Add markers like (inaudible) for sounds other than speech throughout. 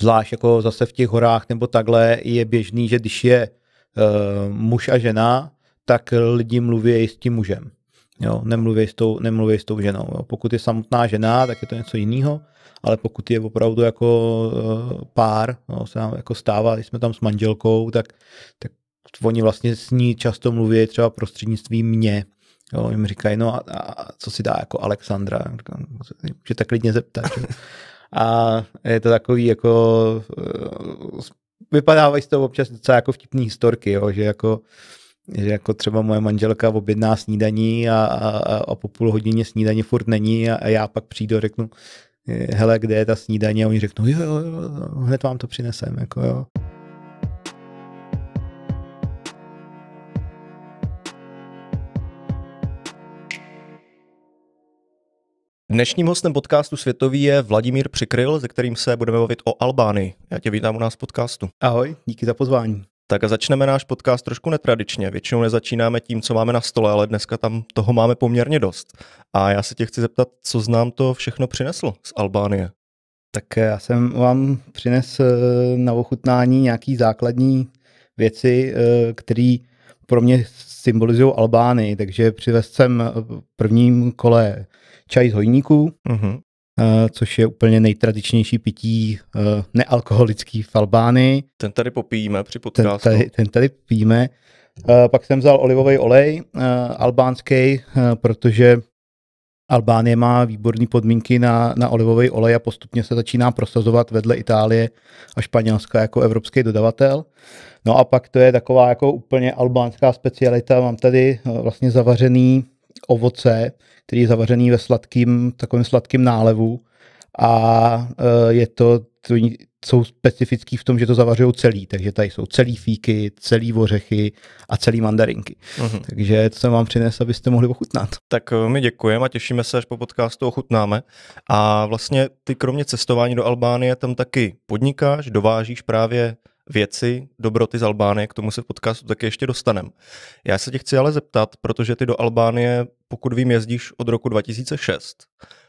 zvlášť jako zase v těch horách nebo takhle, je běžný, že když je uh, muž a žena, tak lidi mluví s tím mužem. Jo, nemluví s tou, nemluví s tou ženou. Jo. Pokud je samotná žena, tak je to něco jiného, ale pokud je opravdu jako uh, pár, no, se nám jako stává, když jsme tam s manželkou, tak, tak oni vlastně s ní často mluví třeba prostřednictvím mě. Jo, jim říkají, no a, a co si dá jako Alexandra? No, že tak klidně zeptat a je to takový jako eh, vypadávají z toho občas docela jako vtipný historky, jo, že jako že jako třeba moje manželka objedná snídaní a, a, a po půl hodině snídaně furt není a, a já pak přijdu a řeknu, eh, hele, kde je ta snídaně a oni řeknou, jo, jo, jo, hned vám to přinesem, jako jo. Dnešním hostem podcastu Světový je Vladimír Přikryl, se kterým se budeme bavit o Albánii. Já tě vítám u nás v podcastu. Ahoj, díky za pozvání. Tak a začneme náš podcast trošku netradičně. Většinou nezačínáme tím, co máme na stole, ale dneska tam toho máme poměrně dost. A já se tě chci zeptat, co znám to všechno přineslo z Albánie. Tak eh, já jsem vám přines eh, na ochutnání nějaký základní věci, eh, které pro mě symbolizují Albány. Takže přivez jsem v prvním kole čaj z hojníků, uh-huh. Mhm. Uh, což je úplně nejtradičnější pití uh, nealkoholický v Albánii. Ten tady popijeme, při podcastu. Ten tady, ten tady pijíme. Uh, pak jsem vzal olivový olej albánský, protože Albánie má výborné podmínky na, na olivový olej a postupně se začíná prosazovat vedle Itálie a Španělska jako evropský dodavatel. No a pak to je taková jako úplně albánská specialita. Mám tady vlastně zavařený ovoce, který je zavařený ve sladkým, takovém sladkým nálevu a e, je to, jsou specifický v tom, že to zavařují celý, takže tady jsou celý fíky, celý ořechy a celý mandarinky. Mm-hmm. Takže to jsem vám přinesl, abyste mohli ochutnat. Tak e, my děkujeme a těšíme se, až po podcastu ochutnáme. A vlastně ty kromě cestování do Albánie tam taky podnikáš, dovážíš právě věci, dobroty z Albánie, k tomu se v podcastu taky ještě dostaneme. Já se tě chci ale zeptat, protože ty do Albánie pokud vím, jezdíš od roku 2006,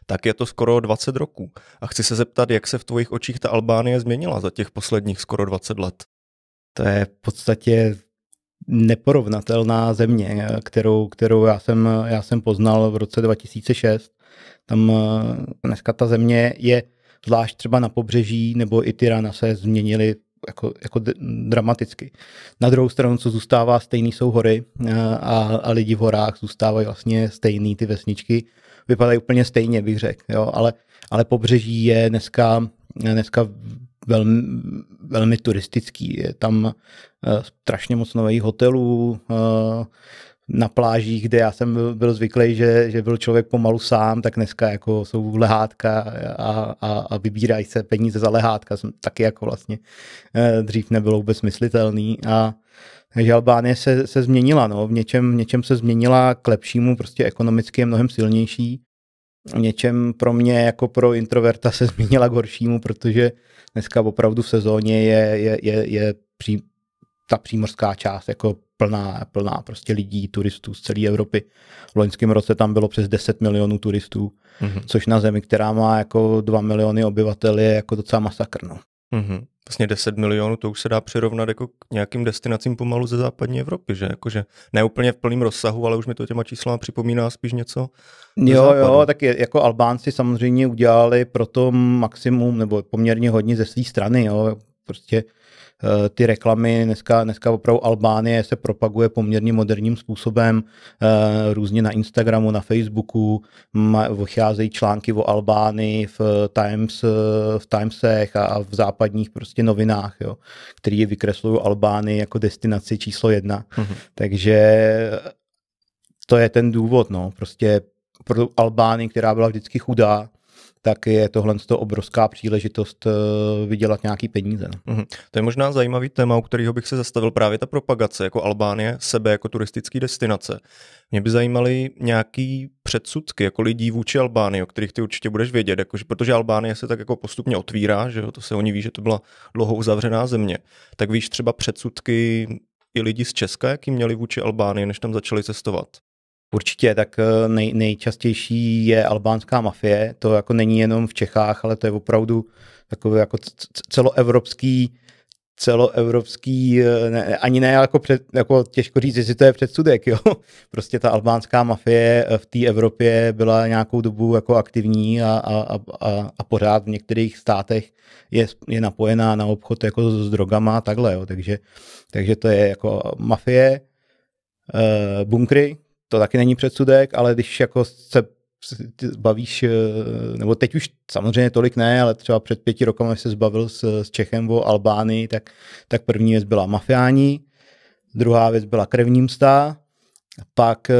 tak je to skoro 20 roků. A chci se zeptat, jak se v tvojich očích ta Albánie změnila za těch posledních skoro 20 let? To je v podstatě neporovnatelná země, kterou, kterou já, jsem, já jsem poznal v roce 2006. Tam eh, dneska ta země je zvlášť třeba na pobřeží, nebo i ty rána se změnily jako, jako dramaticky. Na druhou stranu, co zůstává stejný, jsou hory eh, a, a lidi v horách zůstávají vlastně stejný, ty vesničky vypadají úplně stejně, bych řekl, jo, ale, ale pobřeží je dneska, dneska velmi, velmi turistický, je tam uh, strašně moc nových hotelů, uh, na plážích, kde já jsem byl zvyklý, že, že byl člověk pomalu sám, tak dneska jako jsou lehátka a, a, a vybírají se peníze za lehátka, jsem taky jako vlastně eh, dřív nebylo vůbec myslitelný a takže Albánie se, se změnila, no, v něčem, v něčem se změnila k lepšímu, prostě ekonomicky je mnohem silnější, v něčem pro mě jako pro introverta se změnila k horšímu, protože dneska opravdu v sezóně je, je, je, je pří, ta přímořská část jako plná, plná prostě lidí, turistů z celé Evropy. V loňském roce tam bylo přes 10 milionů turistů, mm-hmm. což na zemi, která má jako 2 miliony obyvatel, je jako docela masakr. No. Mm-hmm. Vlastně 10 milionů, to už se dá přirovnat jako k nějakým destinacím pomalu ze západní Evropy, že? Jakože ne úplně v plném rozsahu, ale už mi to těma číslama připomíná spíš něco. Jo, západu. jo, tak je, jako Albánci samozřejmě udělali pro to maximum nebo poměrně hodně ze své strany, jo. Prostě Eh, ty reklamy, dneska, dneska opravdu Albánie se propaguje poměrně moderním způsobem, eh, různě na Instagramu, na Facebooku, vycházejí články o Albánii v, eh, Times, v Timesech a, v západních prostě novinách, jo, který vykreslují Albánii jako destinaci číslo jedna. Mm-hmm. Takže to je ten důvod, no, prostě pro Albány, která byla vždycky chudá, tak je tohle to obrovská příležitost eh, vydělat nějaký peníze. Mm-hmm. To je možná zajímavý téma, u kterého bych se zastavil právě ta propagace jako Albánie, sebe jako turistický destinace. Mě by zajímaly nějaký předsudky jako lidí vůči Albánii, o kterých ty určitě budeš vědět, jakože, protože Albánie se tak jako postupně otvírá, že jo, to se oni ví, že to byla dlouho uzavřená země. Tak víš třeba předsudky i lidi z Česka, jaký měli vůči Albánii, než tam začali cestovat? Určitě, tak eh, nej, nejčastější je albánská mafie. To jako není jenom v Čechách, ale to je opravdu takový jako celoevropský celoevropský, eh, ne, ani ne jako, před, jako těžko říct, jestli to je předsudek, (laughs) jo. Prostě ta albánská mafie eh, v té Evropě byla nějakou dobu jako aktivní a, a, a, a pořád v některých státech je, je napojená na obchod jako s drogama a takhle, jo. Takže, takže to je jako mafie, bunkry, to taky není předsudek, ale když jako se bavíš, eh, nebo teď už samozřejmě tolik ne, ale třeba před pěti rokama se zbavil s, s Čechem o Albánii, tak, tak první věc byla mafiání, druhá věc byla krevní msta, pak eh,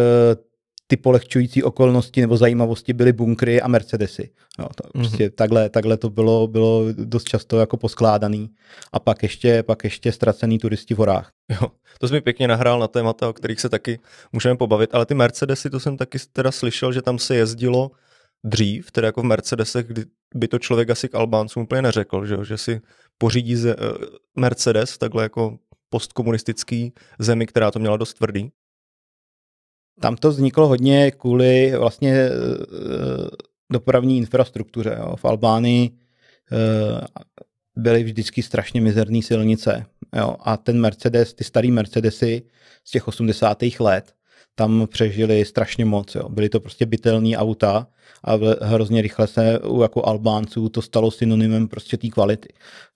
ty polehčující okolnosti nebo zajímavosti byly bunkry a Mercedesy. Jo, to mm-hmm. prostě takhle, takhle to bylo, bylo dost často jako poskládaný. A pak ještě, pak ještě ztracený turisti v horách. Jo, to jsi mi pěkně nahrál na témata, o kterých se taky můžeme pobavit, ale ty Mercedesy, to jsem taky teda slyšel, že tam se jezdilo dřív, teda jako v Mercedesech, kdy by to člověk asi k Albáncům úplně neřekl, že, že si pořídí ze, eh, Mercedes, takhle jako postkomunistický zemi, která to měla dost tvrdý, tam to vzniklo hodně kvůli vlastně e, e, dopravní infrastruktuře. Jo. V Albánii e, byly vždycky strašně mizerné silnice. Jo. A ten Mercedes, ty starý Mercedesy z těch 80. let, tam přežili strašně moc. Jo. Byly to prostě bytelné auta a hrozně rychle se u jako Albánců to stalo synonymem prostě té kvality.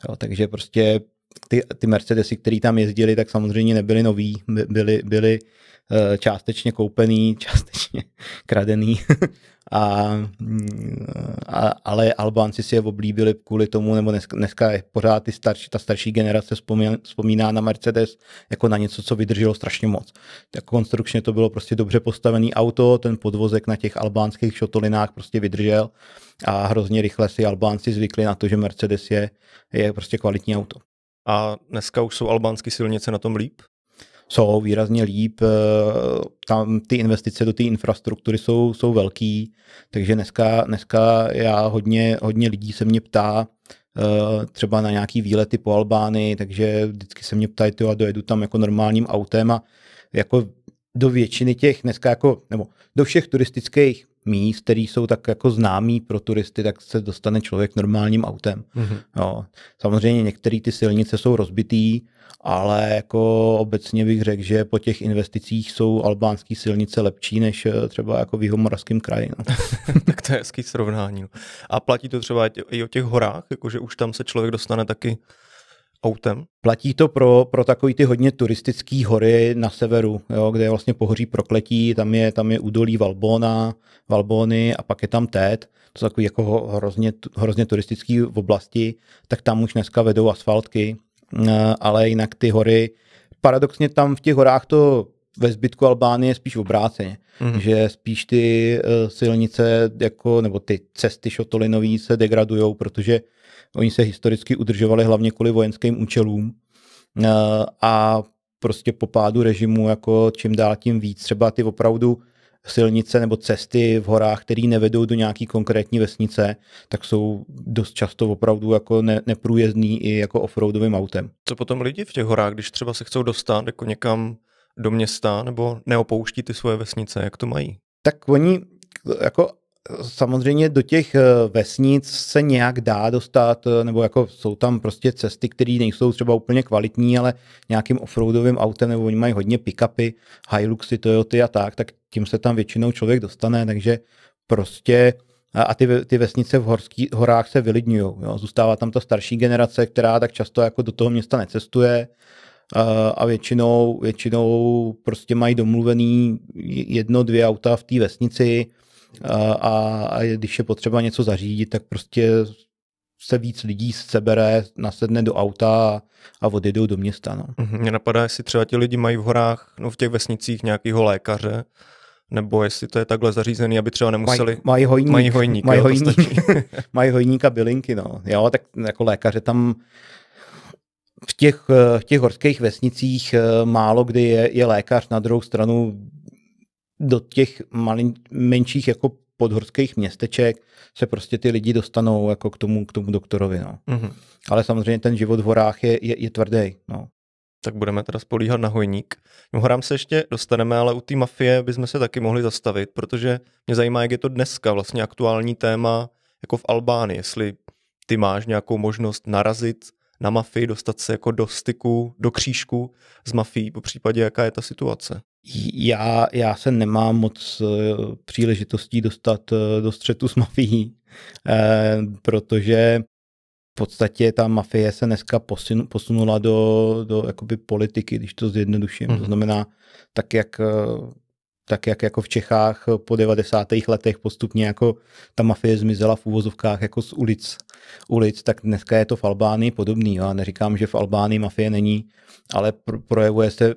Jo. Takže prostě ty, ty Mercedesy, které tam jezdili, tak samozřejmě nebyly nový, byly, byly eh, částečně koupený, (laughs) částečně kradený. (laughs) a, a, ale Albánci si je oblíbili kvůli tomu, nebo dneska, dneska je pořád ty starší, ta starší generace vzpomíná, vzpomíná na Mercedes jako na něco, co vydrželo strašně moc. Tak jako konstrukčně to bylo prostě dobře postavený auto, ten podvozek na těch albánských šotolinách prostě vydržel a hrozně rychle si Albánci zvykli na to, že Mercedes je, je prostě kvalitní auto. A dneska už jsou albánské silnice na tom líp? Jsou výrazně líp, eh, tam ty investice do té infrastruktury jsou, jsou velký, takže dneska, dneska já hodně, hodně lidí se mě ptá, eh, třeba na nějaký výlety po Albánii, takže vždycky se mě ptají, a dojedu tam jako normálním autem a jako do většiny těch dneska jako, nebo do všech turistických míst, které jsou tak jako známý pro turisty, tak se dostane člověk normálním autem. Mm-hmm. Jo. Samozřejmě některé ty silnice jsou rozbitý, ale jako obecně bych řekl, že po těch investicích jsou albánské silnice lepší než eh, třeba jako v jihomoravském kraji. No. (laughs) tak to je hezký srovnání. A platí to třeba i o těch horách, jakože už tam se člověk dostane taky autem. Platí to pro, pro takový ty hodně turistické hory na severu, jo, kde je vlastně pohoří prokletí, tam je, tam je údolí Valbona, Valbony a pak je tam Tét, to jsou takové jako hrozně, hrozně turistické oblasti, tak tam už dneska vedou asfaltky, eh, ale jinak ty hory, paradoxně tam v těch horách to ve zbytku Albánie spíš obráceně, mm. že spíš ty eh, silnice jako, nebo ty cesty šotolinové se degradují, protože Oni se historicky udržovali hlavně kvůli vojenským účelům eh, a prostě po pádu režimu jako čím dál tím víc třeba ty opravdu silnice nebo cesty v horách, které nevedou do nějaký konkrétní vesnice, tak jsou dost často opravdu jako ne, neprůjezdný i jako offroadovým autem. Co potom lidi v těch horách, když třeba se chcou dostat jako někam do města nebo neopouští ty svoje vesnice, jak to mají? Tak oni jako samozřejmě do těch eh, vesnic se nějak dá dostat, eh, nebo jako jsou tam prostě cesty, které nejsou třeba úplně kvalitní, ale nějakým offroadovým autem, nebo oni mají hodně pick-upy, Hiluxy, Toyoty a tak, tak tím se tam většinou člověk dostane, takže prostě a ty, ty vesnice v horský, horách se vylidňují. Zůstává tam ta starší generace, která tak často jako do toho města necestuje a většinou, většinou prostě mají domluvený jedno, dvě auta v té vesnici, a, a když je potřeba něco zařídit, tak prostě se víc lidí sebere, nasedne do auta a, odjedou do města. No. Mně mhm, napadá, jestli třeba ti lidi mají v horách, no v těch vesnicích nějakého lékaře, nebo jestli to je takhle zařízený, aby třeba nemuseli... Maj, mají hojník. Mají hojník, mají, jo, (laughs) mají hojník a bylinky, no. Jo, tak jako lékaře tam v těch, eh, v těch horských vesnicích eh, málo kdy je, je lékař, na druhou stranu do těch malin, menších jako podhorských městeček se prostě ty lidi dostanou jako k tomu, k tomu doktorovi. No. Mm-hmm. Ale samozřejmě ten život v horách je, je, je tvrdý. No. Tak budeme teda spolíhat na hojník. No, horám se ještě dostaneme, ale u té mafie bychom se taky mohli zastavit, protože mě zajímá, jak je to dneska vlastně aktuální téma jako v Albánii, jestli ty máš nějakou možnost narazit na mafii, dostat se jako do styku, do křížku s mafií, po případě jaká je ta situace? Já, já se nemám moc eh, příležitostí dostat eh, do střetu s mafií, eh, protože v podstatě ta mafie se dneska posunula do, do jakoby politiky, když to zjednoduším. Mm-hmm. To mhm. znamená, tak jak, tak jak jako v Čechách po 90. letech postupně jako ta mafie zmizela v úvozovkách jako z ulic, ulic, tak dneska je to v Albánii podobný. Já neříkám, že v Albánii mafie není, ale projevuje se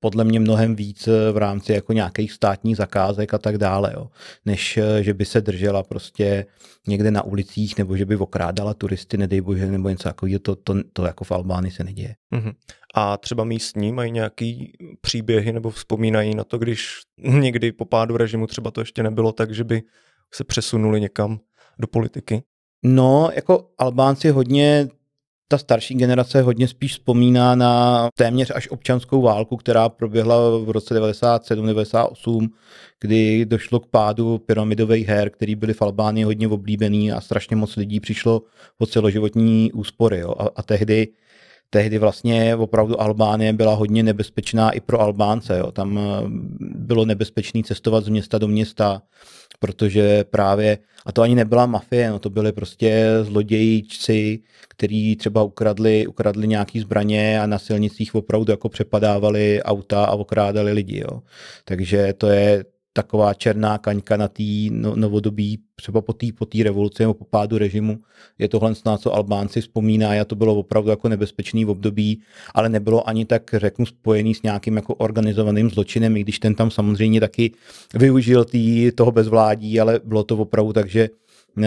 podle mě mnohem víc eh, v rámci jako nějakých státních zakázek a tak dále, jo, než eh, že by se držela prostě někde na ulicích nebo že by okrádala turisty, nedej bože, nebo něco takového, to, to, to jako v Albánii se neděje. Mm-hmm. A třeba místní mají nějaký příběhy nebo vzpomínají na to, když (laughs) někdy po pádu režimu třeba to ještě nebylo tak, že by se přesunuli někam do politiky? No, jako Albánci hodně, ta starší generace hodně spíš vzpomíná na téměř až občanskou válku, která proběhla v roce 97-98, kdy došlo k pádu pyramidových her, který byly v Albánii hodně oblíbený a strašně moc lidí přišlo po celoživotní úspory. Jo. A, a tehdy tehdy vlastně opravdu Albánie byla hodně nebezpečná i pro Albánce. Jo. Tam eh, bylo nebezpečné cestovat z města do města, protože právě, a to ani nebyla mafie, no to byly prostě zlodějíčci, kteří třeba ukradli, ukradli nějaké zbraně a na silnicích opravdu jako přepadávali auta a okrádali lidi. Jo. Takže to je, taková černá kaňka na té no, novodobí, třeba po té po tý revoluci nebo po pádu režimu. Je tohle, na co Albánci vzpomínají a to bylo opravdu jako nebezpečný v období, ale nebylo ani tak, řeknu, spojený s nějakým jako organizovaným zločinem, i když ten tam samozřejmě taky využil tý, toho bezvládí, ale bylo to opravdu tak, že eh,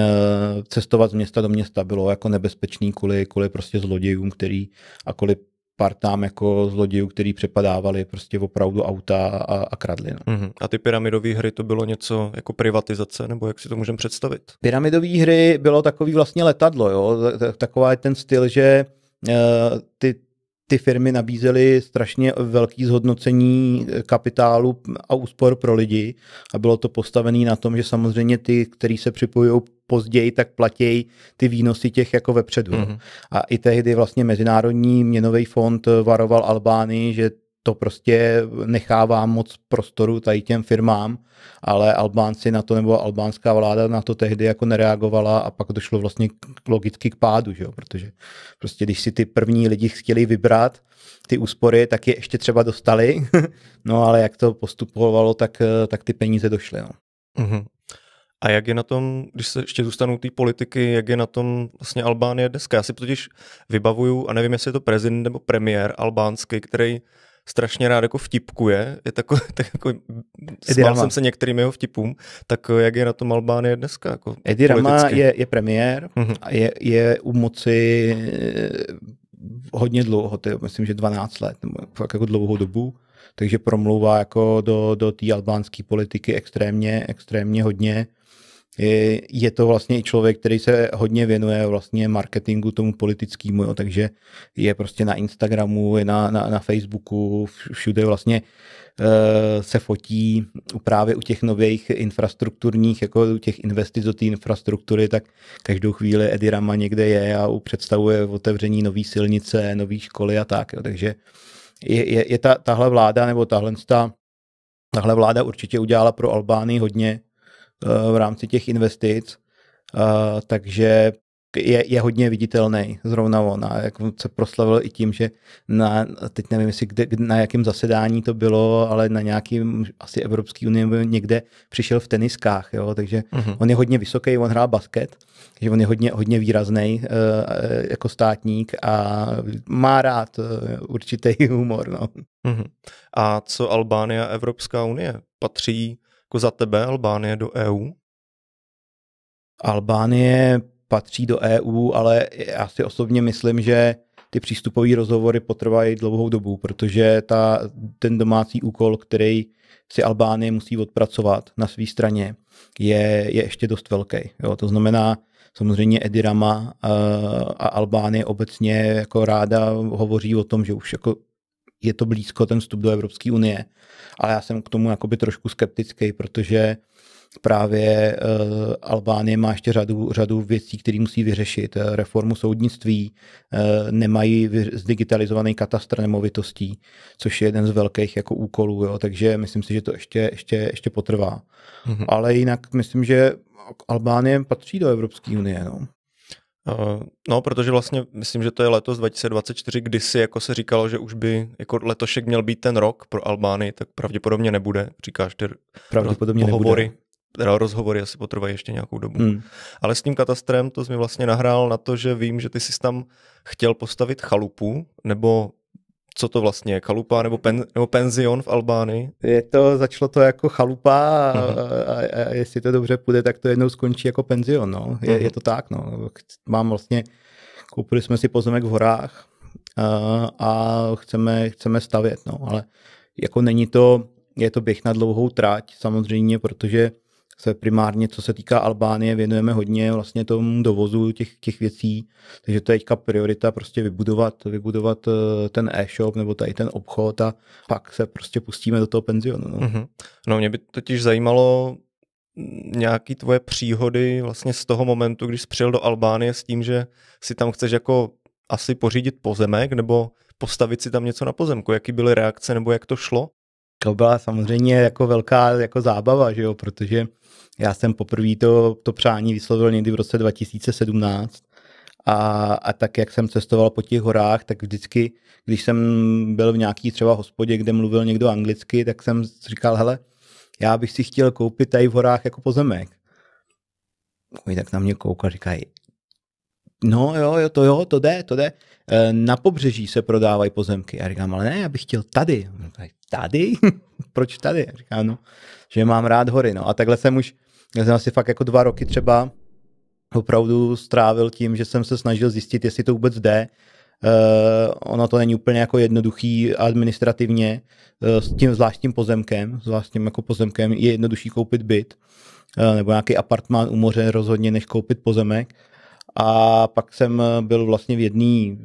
cestovat z města do města bylo jako nebezpečný kvůli, kvůli prostě zlodějům, který a kvůli partám jako zlodějů, který přepadávali prostě opravdu auta a, a kradli. No. Uh-huh. A ty pyramidové hry to bylo něco jako privatizace, nebo jak si to můžeme představit? Pyramidové hry bylo takový vlastně letadlo, jo? taková je ten styl, že uh, ty ty firmy nabízely strašně velký zhodnocení eh, kapitálu a úspor pro lidi a bylo to postavené na tom, že samozřejmě ty, kteří se připojují později, tak platí ty výnosy těch jako vepředu. Mm-hmm. A i tehdy vlastně Mezinárodní měnový fond varoval Albánii, že to prostě nechává moc prostoru tady těm firmám, ale Albánci na to, nebo albánská vláda na to tehdy jako nereagovala a pak došlo vlastně logicky k pádu, že jo? protože prostě když si ty první lidi chtěli vybrat ty úspory, tak je ještě třeba dostali, (laughs) no ale jak to postupovalo, tak, tak ty peníze došly. No. mm a jak je na tom, když se ještě zůstanou té politiky, jak je na tom vlastně Albánie dneska? Já si totiž vybavuju, a nevím, jestli je to prezident nebo premiér albánský, který strašně rád jako vtipkuje, je takový, (laughs) tak jako smál jsem se některým jeho vtipům, tak eh, jak je na tom Albánie dneska? Jako Edi Rama je, je premiér mm-hmm. a je, je u moci eh, hodně dlouho, to je, myslím, že 12 let, nebo fakt jako dlouhou dobu, takže promlouvá jako do, do té albánské politiky extrémně, extrémně hodně je, je to vlastně i člověk, který se hodně věnuje vlastně marketingu tomu politickému, jo, takže je prostě na Instagramu, je na, na, na Facebooku, všude vlastně uh, se fotí právě u těch nových infrastrukturních, jako u těch investic do té infrastruktury, tak každou chvíli Edirama Rama někde je a představuje otevření nové silnice, nové školy a tak, jo, takže je, je, je ta, tahle vláda nebo tahle tahle vláda určitě udělala pro Albány hodně, Eh, v rámci těch investic, eh, takže je, je hodně viditelný, zrovna on. A jak se proslavil i tím, že na, teď nevím, jestli kde, na jakém zasedání to bylo, ale na nějakým asi Evropský unii někde přišel v teniskách, jo? takže uh-huh. on je hodně vysoký, on hrál basket, že on je hodně, hodně výrazný eh, jako státník a má rád určitý humor. No. Uh-huh. A co Albánie a Evropská unie? Patří jako za tebe Albánie do EU? Albánie patří do EU, ale já si osobně myslím, že ty přístupové rozhovory potrvají dlouhou dobu, protože ta, ten domácí úkol, který si Albánie musí odpracovat na své straně, je, je ještě dost velký. Jo, to znamená, samozřejmě Edirama eh, a Albánie obecně jako ráda hovoří o tom, že už jako je to blízko ten vstup do Evropské unie. Ale já jsem k tomu jakoby trošku skeptický, protože právě uh, Albánie má ještě řadu, řadu věcí, které musí vyřešit. Eh, reformu soudnictví, uh, nemají zdigitalizovaný katastr nemovitostí, což je jeden z velkých jako úkolů, jo? takže myslím si, že to ještě, ještě, ještě potrvá. Mm-hmm. Ale jinak myslím, že Albánie patří do Evropské unie. No. Eh, no, protože vlastně myslím, že to je letos 2024, kdysi jako se říkalo, že už by jako letošek měl být ten rok pro Albány, tak pravděpodobně nebude, říkáš ty pravděpodobně pohovory. Nebude. Teda rozhovory asi potrvají ještě nějakou dobu. Hmm. Ale s tím katastrem to jsi mi vlastně nahrál na to, že vím, že ty jsi tam chtěl postavit chalupu, nebo co to vlastně je, chalupa nebo, pen, nebo penzion v Albánii? Je to, začalo to jako chalupa a, mhm. a, a jestli to dobře půjde, tak to jednou skončí jako penzion, no. Je, mhm. je to tak, no. Mám vlastně, koupili jsme si pozemek v horách a, a chceme, chceme stavět, no. Ale jako není to, je to běh na dlouhou tráť samozřejmě, protože se primárně, co se týká Albánie, věnujeme hodně vlastně tomu dovozu těch, těch věcí, takže to je teďka priorita prostě vybudovat, vybudovat eh, ten e-shop nebo tady ten obchod a pak se prostě pustíme do toho penzionu. No, mm-hmm. no mě by totiž zajímalo, mm, nějaký tvoje příhody vlastně z toho momentu, když jsi přijel do Albánie s tím, že si tam chceš jako asi pořídit pozemek nebo postavit si tam něco na pozemku. Jaký byly reakce nebo jak to šlo? to byla samozřejmě jako velká jako zábava, že jo, protože já jsem poprvé to, to přání vyslovil někdy v roce 2017 a, a tak, jak jsem cestoval po těch horách, tak vždycky, když jsem byl v nějaký třeba hospodě, kde mluvil někdo anglicky, tak jsem říkal, hele, já bych si chtěl koupit tady v horách jako pozemek. Oni tak na mě kouká, říkají, no jo, jo, to jo, to jde, to jde. Eh, na pobřeží se prodávají pozemky. Já říkám, ale ne, já bych chtěl tady. Tady? (laughs) Proč tady? Já říkám, no, že mám rád hory. No a takhle jsem už, já jsem asi fakt jako dva roky třeba opravdu strávil tím, že jsem se snažil zjistit, jestli to vůbec jde. Uh, ono to není úplně jako jednoduchý administrativně, uh, s tím zvláštním pozemkem, zvláštním jako pozemkem je jednodušší koupit byt, uh, nebo nějaký apartmán u moře rozhodně, než koupit pozemek. A pak jsem eh, byl vlastně v jedný,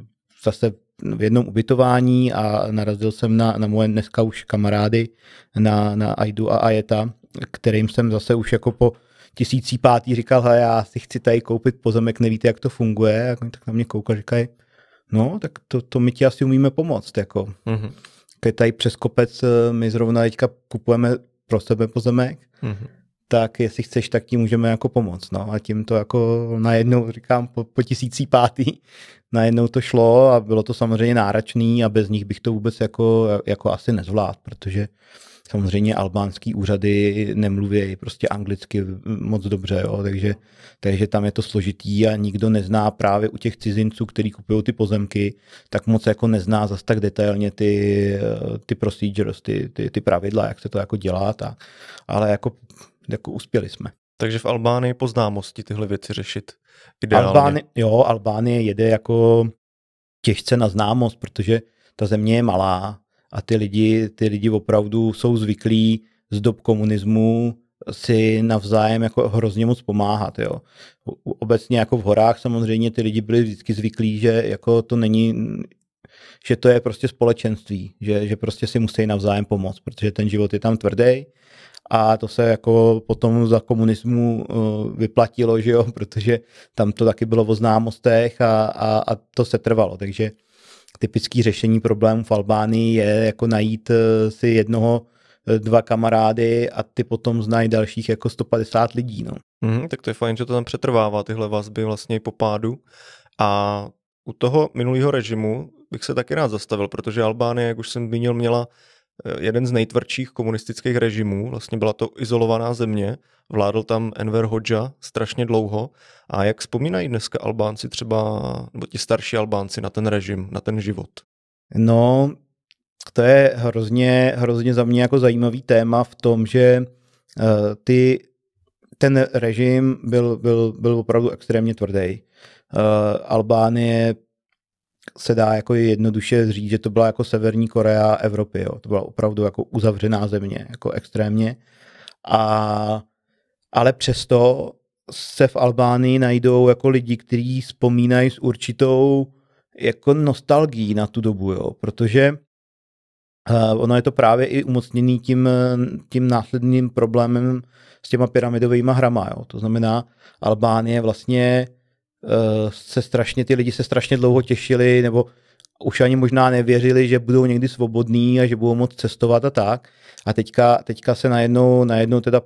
zase v jednom ubytování a narazil jsem na, na moje dneska už kamarády na, na Aidu a Ajeta, kterým jsem zase už jako po tisící pátý říkal, hele, já si chci tady koupit pozemek, nevíte, jak to funguje, a oni tak na mě kouká, říkají, no, tak to, to my ti asi umíme pomoct, jako. Mm-hmm. Tady přes kopec eh, my zrovna teďka kupujeme pro sebe pozemek, mm-hmm tak jestli chceš, tak ti můžeme jako pomoct. No a tím to jako najednou, říkám, po, po tisící pátý, (laughs) najednou to šlo a bylo to samozřejmě náračný a bez nich bych to vůbec jako, jako asi nezvládl, protože samozřejmě albánský úřady nemluví prostě anglicky moc dobře, jo, takže, takže tam je to složitý a nikdo nezná právě u těch cizinců, kteří kupují ty pozemky, tak moc jako nezná zas tak detailně ty, ty procedures, ty, ty, ty pravidla, jak se to jako dělá, tak. ale jako jako uspěli jsme. Takže v Albánii po známosti tyhle věci řešit ideálně. Albány, jo, Albánie jede jako těžce na známost, protože ta země je malá a ty lidi, ty lidi opravdu jsou zvyklí z dob komunismu si navzájem jako hrozně moc pomáhat. Jo. Obecně jako v horách samozřejmě ty lidi byli vždycky zvyklí, že jako to není že to je prostě společenství, že, že prostě si musí navzájem pomoct, protože ten život je tam tvrdý a to se jako potom za komunismu eh, vyplatilo, že jo, (laughs) protože tam to taky bylo o známostech a, a, a to se trvalo, takže typický řešení problémů v Albánii je jako najít eh, si jednoho, eh, dva kamarády a ty potom znají dalších jako 150 lidí, no. Mm, tak to je fajn, že to tam přetrvává tyhle vazby vlastně i po pádu a u toho minulého režimu bych se taky rád zastavil, protože Albánie, jak už jsem zmínil, měla Eh, jeden z nejtvrdších komunistických režimů, vlastně byla to izolovaná země, vládl tam Enver Hoxha strašně dlouho a jak vzpomínají dneska Albánci třeba, nebo ti starší Albánci na ten režim, na ten život? No, to je hrozně, hrozně za mě jako zajímavý téma v tom, že uh, ty, ten režim byl, byl, byl opravdu extrémně tvrdý. Uh, eh, Albánie se dá jako jednoduše říct, že to byla jako Severní Korea Evropy. Jo. To byla opravdu jako uzavřená země, jako extrémně. A, ale přesto se v Albánii najdou jako lidi, kteří vzpomínají s určitou jako nostalgií na tu dobu, jo, protože uh, ono je to právě i umocněný tím, tím následným problémem s těma pyramidovými hrama. Jo. To znamená, Albánie vlastně Eh, se strašně, ty lidi se strašně dlouho těšili, nebo už ani možná nevěřili, že budou někdy svobodní a že budou moc cestovat a tak. A teďka, teďka se najednou, najednou teda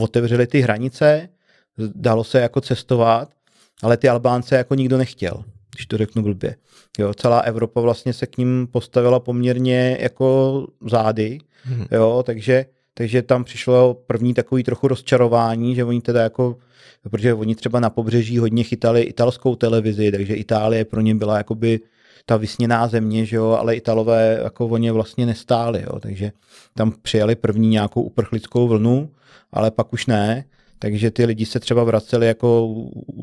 otevřely ty hranice, dalo se jako cestovat, ale ty Albánce jako nikdo nechtěl, když to řeknu blbě. Jo, celá Evropa vlastně se k ním postavila poměrně jako zády, hmm. jo, takže takže tam přišlo první takový trochu rozčarování, že oni teda jako, protože oni třeba na pobřeží hodně chytali italskou televizi, takže Itálie pro ně byla jakoby ta vysněná země, že jo, ale Italové jako oni vlastně nestáli, jo, takže tam přijali první nějakou uprchlickou vlnu, ale pak už ne takže ty lidi se třeba vraceli jako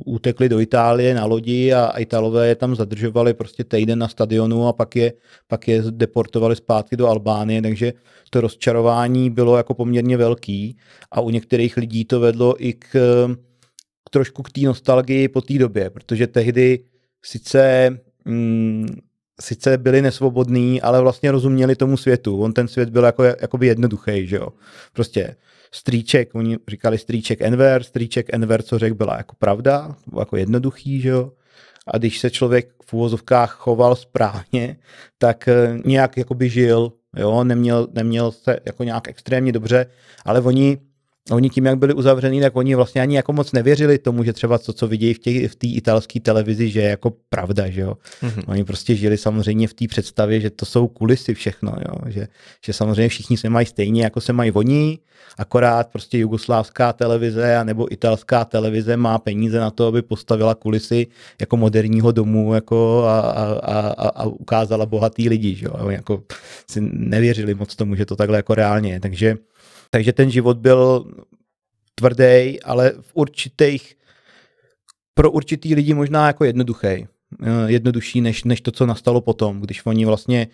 utekli do Itálie na lodi a Italové je tam zadržovali prostě týden na stadionu a pak je, pak je deportovali zpátky do Albánie, takže to rozčarování bylo jako poměrně velký a u některých lidí to vedlo i k, k trošku k té nostalgii po té době, protože tehdy sice mm, sice byli nesvobodní, ale vlastně rozuměli tomu světu. On ten svět byl jako, jakoby jednoduchý, že jo. Prostě strýček, oni říkali strýček Enver, strýček Enver, co řekl, byla jako pravda, jako jednoduchý, že jo. A když se člověk v úvozovkách choval správně, tak eh, nějak jakoby žil, jo, neměl, neměl se jako nějak extrémně dobře, ale oni a oni tím, jak byli uzavřený, tak oni vlastně ani jako moc nevěřili tomu, že třeba to, co vidějí v té v italské televizi, že je jako pravda, že jo. Mm-hmm. Oni prostě žili samozřejmě v té představě, že to jsou kulisy všechno, jo. Že, že samozřejmě všichni se mají stejně, jako se mají oni, akorát prostě jugoslávská televize a nebo italská televize má peníze na to, aby postavila kulisy jako moderního domu jako a, a, a, a ukázala bohatý lidi, že jo. Oni jako si nevěřili moc tomu, že to takhle jako reálně je. Takže takže ten život byl tvrdý, ale v určitých, pro určitý lidi možná jako jednoduchý, eh, jednodušší než, než to, co nastalo potom, když oni vlastně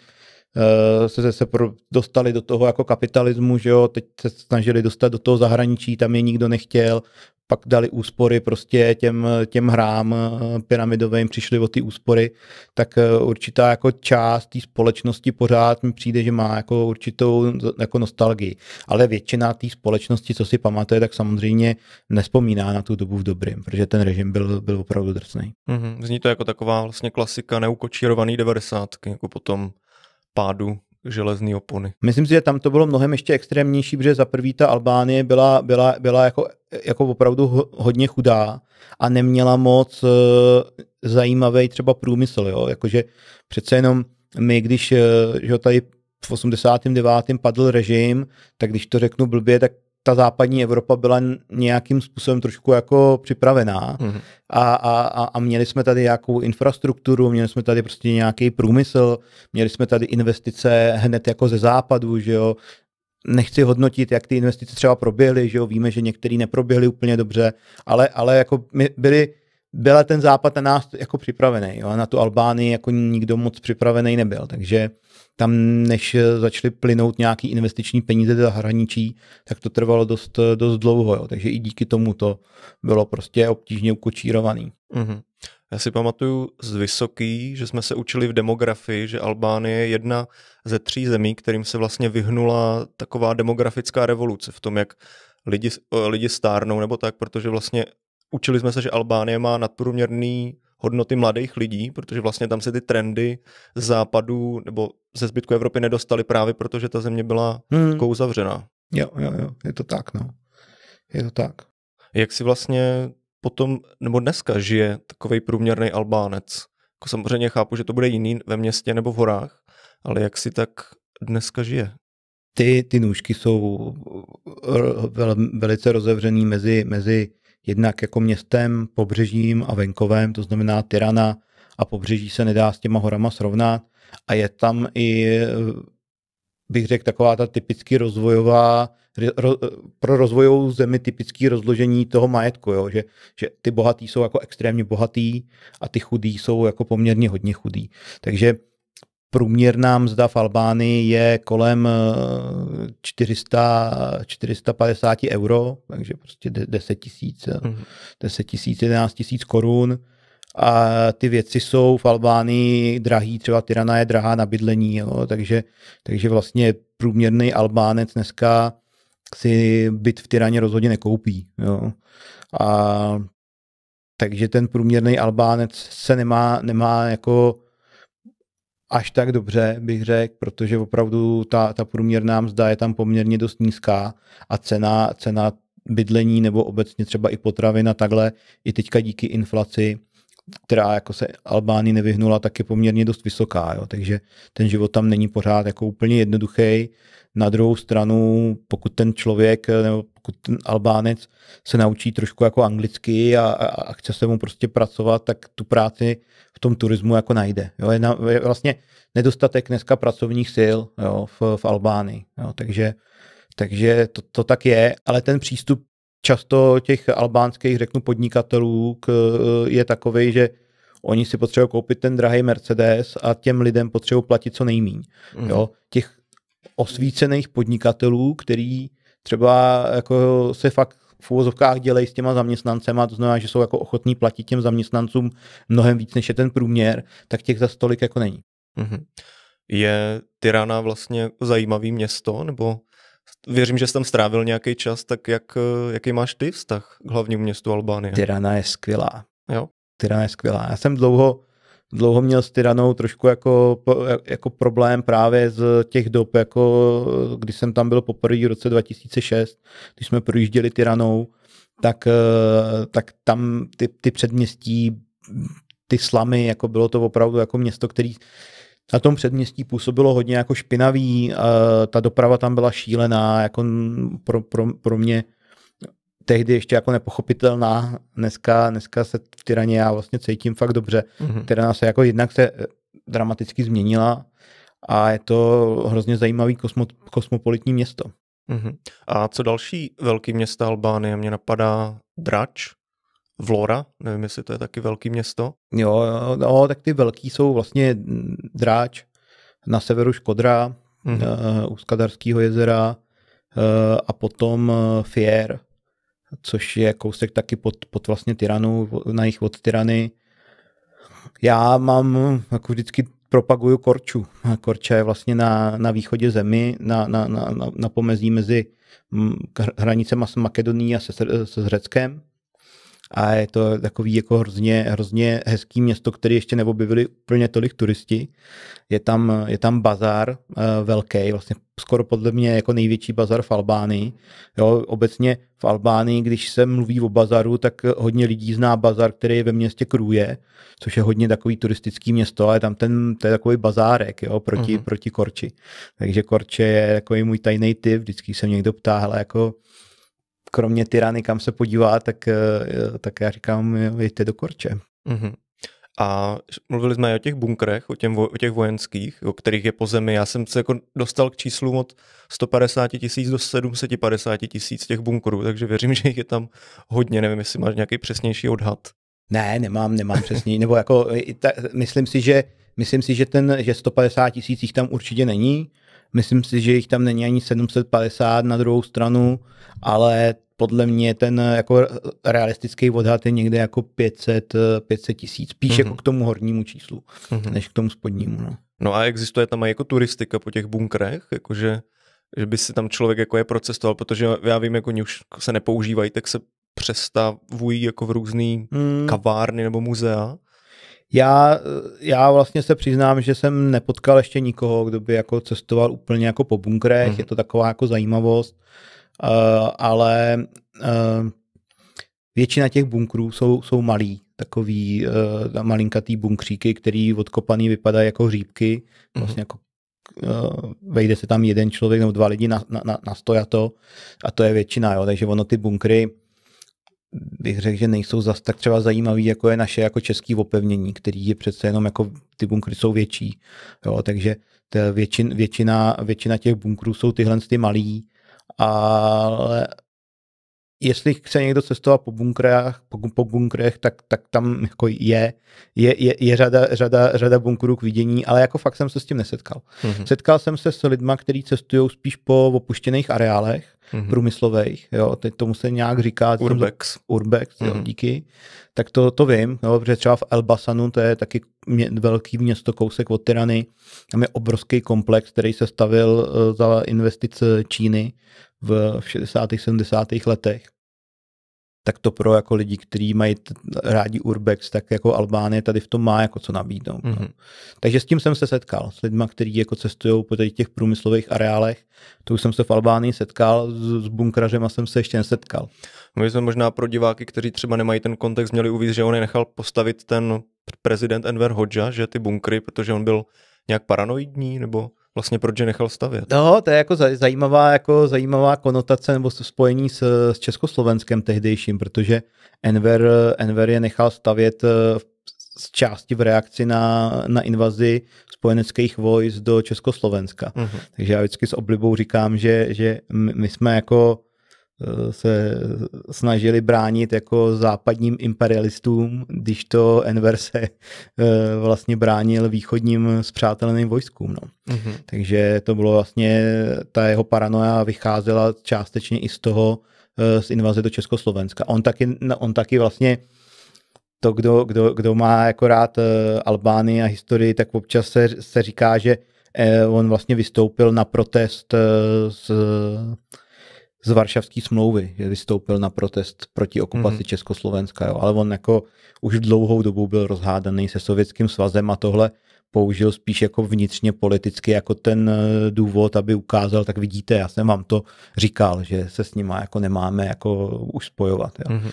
eh, se, se pro, dostali do toho jako kapitalismu, že jo, teď se snažili dostat do toho zahraničí, tam je nikdo nechtěl, pak dali úspory prostě těm, těm hrám eh, pyramidovým, přišli o ty úspory, tak eh, určitá jako část té společnosti pořád mi přijde, že má jako určitou jako nostalgii. Ale většina té společnosti, co si pamatuje, tak samozřejmě nespomíná na tu dobu v dobrým, protože ten režim byl, byl opravdu drsný. Mm-hmm. Zní to jako taková vlastně klasika neukočírovaný devadesátky, jako potom pádu železní opony. Myslím si, že tam to bylo mnohem ještě extrémnější, protože za prvý ta Albánie byla, byla, byla jako jako opravdu hodně chudá a neměla moc eh, zajímavý třeba průmysl, jo, jakože přece jenom my, když eh, že tady v 89. padl režim, tak když to řeknu blbě, tak ta západní Evropa byla nějakým způsobem trošku jako připravená mm-hmm. a, a, a měli jsme tady nějakou infrastrukturu, měli jsme tady prostě nějaký průmysl, měli jsme tady investice hned jako ze západu, že jo, nechci hodnotit, jak ty investice třeba proběhly, že jo, víme, že některé neproběhly úplně dobře, ale, ale jako my byli, byl ten západ na nás jako připravený, jo, a na tu Albánii jako nikdo moc připravený nebyl, takže tam, než začaly plynout nějaký investiční peníze do zahraničí, tak to trvalo dost, dost dlouho, jo. takže i díky tomu to bylo prostě obtížně ukočírovaný. Mm-hmm. Já si pamatuju z Vysoký, že jsme se učili v demografii, že Albánie je jedna ze tří zemí, kterým se vlastně vyhnula taková demografická revoluce v tom, jak lidi, eh, lidi stárnou nebo tak, protože vlastně učili jsme se, že Albánie má nadprůměrný hodnoty mladých lidí, protože vlastně tam se ty trendy z západu nebo ze zbytku Evropy nedostaly právě protože ta země byla hmm. Jako uzavřená. Jo, jo, jo, je to tak, no. Je to tak. Jak si vlastně potom, nebo dneska žije takový průměrný Albánec? Jako samozřejmě chápu, že to bude jiný ve městě nebo v horách, ale jak si tak dneska žije? Ty, ty nůžky jsou eh, velice rozevřený mezi, mezi jednak jako městem, pobřežím a venkovem, to znamená Tirana a pobřeží se nedá s těma horama srovnat a je tam i eh, bych řekl taková ta typicky rozvojová ro, eh, pro rozvojovou zemi typický rozložení toho majetku, jo? Že, že ty bohatí jsou jako extrémně bohatí a ty chudí jsou jako poměrně hodně chudí. Takže průměrná mzda v Albánii je kolem 400, eh, 450 euro, takže prostě 10 tisíc, eh, mm. 10 tisíc, 11 tisíc korun. A ty věci jsou v Albánii drahý, třeba Tirana je drahá na bydlení, jo, takže, takže vlastně průměrný Albánec dneska si byt v Tyraně rozhodně nekoupí. Jo. A takže ten průměrný Albánec se nemá, nemá jako až tak dobře, bych řekl, protože opravdu ta, ta průměrná mzda je tam poměrně dost nízká a cena, cena bydlení nebo obecně třeba i potravy na takhle, i teďka díky inflaci, která jako se Albány nevyhnula, tak je poměrně dost vysoká. Jo. Takže ten život tam není pořád jako úplně jednoduchý. Na druhou stranu, pokud ten člověk nebo pokud ten Albánec se naučí trošku jako anglicky a, a, a chce se mu prostě pracovat, tak tu práci v tom turismu jako najde. Jo. Je, na, je vlastně nedostatek dneska pracovních sil jo, v, v Albánii. Jo. Takže takže to, to tak je, ale ten přístup často těch albánských, řeknu, podnikatelů k, je takový, že oni si potřebují koupit ten drahý Mercedes a těm lidem potřebují platit co nejmíň. Mm. Jo? Těch osvícených podnikatelů, který třeba jako se fakt v úvozovkách dělají s těma zaměstnancema, to znamená, že jsou jako ochotní platit těm zaměstnancům mnohem víc, než je ten průměr, tak těch za stolik jako není. Mm-hmm. Je Tirana vlastně zajímavý město, nebo Věřím, že jsi tam strávil nějaký čas, tak jak, eh, jaký máš ty vztah k hlavnímu městu Albánie? Tirana je skvělá. Jo. Tirana je skvělá. Já jsem dlouho, dlouho měl s Tiranou trošku jako, jako problém právě z těch dob, jako když jsem tam byl poprvé v roce 2006, když jsme projížděli Tiranou, tak, eh, tak tam ty, ty předměstí, ty slamy, jako bylo to opravdu jako město, který na tom předměstí působilo hodně jako špinavý, ta doprava tam byla šílená, jako pro, pro, pro mě tehdy ještě jako nepochopitelná. Dneska, dneska se v Tyraně já vlastně cítím fakt dobře. Mm-hmm. Tyrana se jako jednak se eh, dramaticky změnila a je to hrozně zajímavý kosmo, kosmopolitní město. Mm-hmm. A co další velký města Albánie? Mě napadá Drač, Vlora, nevím, jestli to je taky velký město. Jo, no, tak ty velký jsou vlastně Dráč, na severu Škodra, mm-hmm. uh, u Skadarského jezera uh, a potom uh, Fier, což je kousek taky pod, pod vlastně Tyranu, na jich od Tyrany. Já mám, jako vždycky propaguju Korču. Korča je vlastně na, na východě zemi, na, na, na, na pomezí mezi mm, hranicema s Makedonií a se, se s Řeckem a je to takový jako hrozně, hrozně hezký město, který ještě neobjevili úplně tolik turisti. Je tam, je tam bazar eh, velký, vlastně skoro podle mě jako největší bazar v Albánii. Jo, obecně v Albánii, když se mluví o bazaru, tak hodně lidí zná bazar, který je ve městě Kruje, což je hodně takový turistický město, ale tam ten, to je takový bazárek jo, proti, uh-huh. proti Korči. Takže Korče je takový můj tajný typ, vždycky se mě někdo ptá, hele, jako kromě Tyrany, kam se podívá, tak, eh, tak já říkám, jděte do Korče. Mm-hmm. A mluvili jsme i o těch bunkrech, o, těm, o těch vojenských, o kterých je po zemi. Já jsem se jako dostal k číslům od 150 tisíc do 750 tisíc těch bunkrů, takže věřím, že jich je tam hodně. Nevím, jestli máš nějaký přesnější odhad. Ne, nemám, nemám přesně. Nebo jako, ta, myslím si, že myslím si, že ten, že 150 tisíc jich tam určitě není. Myslím si, že jich tam není ani 750 na druhou stranu, ale podle mě ten jako realistický odhad je někde jako 500, 500 tisíc, spíš mm-hmm. jako k tomu hornímu číslu, mm-hmm. než k tomu spodnímu. No. no a existuje tam jako turistika po těch bunkrech, jakože že by si tam člověk jako je procestoval, protože já vím, jako oni už se nepoužívají, tak se přestavují jako v různý mm. kavárny nebo muzea. Já, já vlastně se přiznám, že jsem nepotkal ještě nikoho, kdo by jako cestoval úplně jako po bunkrech, mm. je to taková jako zajímavost, uh, ale uh, většina těch bunkrů jsou, jsou malí, takový uh, malinkatý bunkříky, který odkopaný vypadají jako hříbky, mm. vlastně jako uh, vejde se tam jeden člověk nebo dva lidi na, na, na, na stojato a to je většina, jo, takže ono ty bunkry bych řekl, že nejsou zas tak třeba zajímavý, jako je naše jako český opevnění, který je přece jenom jako ty bunkry jsou větší. Jo, takže většin, většina, většina těch bunkrů jsou tyhle ty malý, ale jestli chce někdo cestovat po bunkrech, po, po bunkrech, tak, tak tam jako je, je, je, je řada, řada, řada bunkrů k vidění, ale jako fakt jsem se s tím nesetkal. Mm-hmm. Setkal jsem se s lidma, kteří cestují spíš po opuštěných areálech, mm-hmm. průmyslových, jo, teď tomu se nějak říká. Urbex. Tím, urbex, mm-hmm. jo, mhm. díky. Tak to, to vím, jo, protože třeba v Elbasanu, to je taky mě, velký město, kousek od Tyrany, tam je obrovský komplex, který se stavil uh, za investice Číny v, v 60. 70. letech tak to pro jako lidi, kteří mají rádi Urbex, tak jako Albánie tady v tom má jako co nabídnout. Mm-hmm. No. Mhm. Takže s tím jsem se setkal, s lidmi, kteří jako cestují po těch průmyslových areálech. To už jsem se v Albánii setkal, s, s bunkrařem a jsem se ještě nesetkal. My jsme možná pro diváky, kteří třeba nemají ten kontext, měli uvíc, že on je nechal postavit ten prezident Enver Hodža, že ty bunkry, protože on byl nějak paranoidní, nebo vlastně proč je nechal stavět. No, to je jako zajímavá, jako zajímavá konotace nebo spojení s, s Československem tehdejším, protože Enver, Enver je nechal stavět eh, z části v reakci na, na invazi spojeneckých vojsk do Československa. Uh-huh. Takže já vždycky s oblibou říkám, že, že my jsme jako se snažili bránit jako západním imperialistům, když to Enver se eh, vlastně bránil východním zpřáteleným vojskům. No. Mm-hmm. Takže to bylo vlastně, ta jeho paranoia vycházela částečně i z toho, eh, z invaze do Československa. On taky, no, on taky vlastně to, kdo, kdo, kdo má jako rád eh, Albány a historii, tak občas se, se říká, že on vlastně vystoupil na protest s z Varšavské smlouvy, že vystoupil na protest proti okupaci mm-hmm. Československa, jo. ale on jako už dlouhou dobu byl rozhádaný se Sovětským svazem a tohle použil spíš jako vnitřně politicky jako ten eh, důvod, aby ukázal, tak vidíte, já jsem vám to říkal, že se s nima jako nemáme jako už spojovat. Jo. Mm-hmm.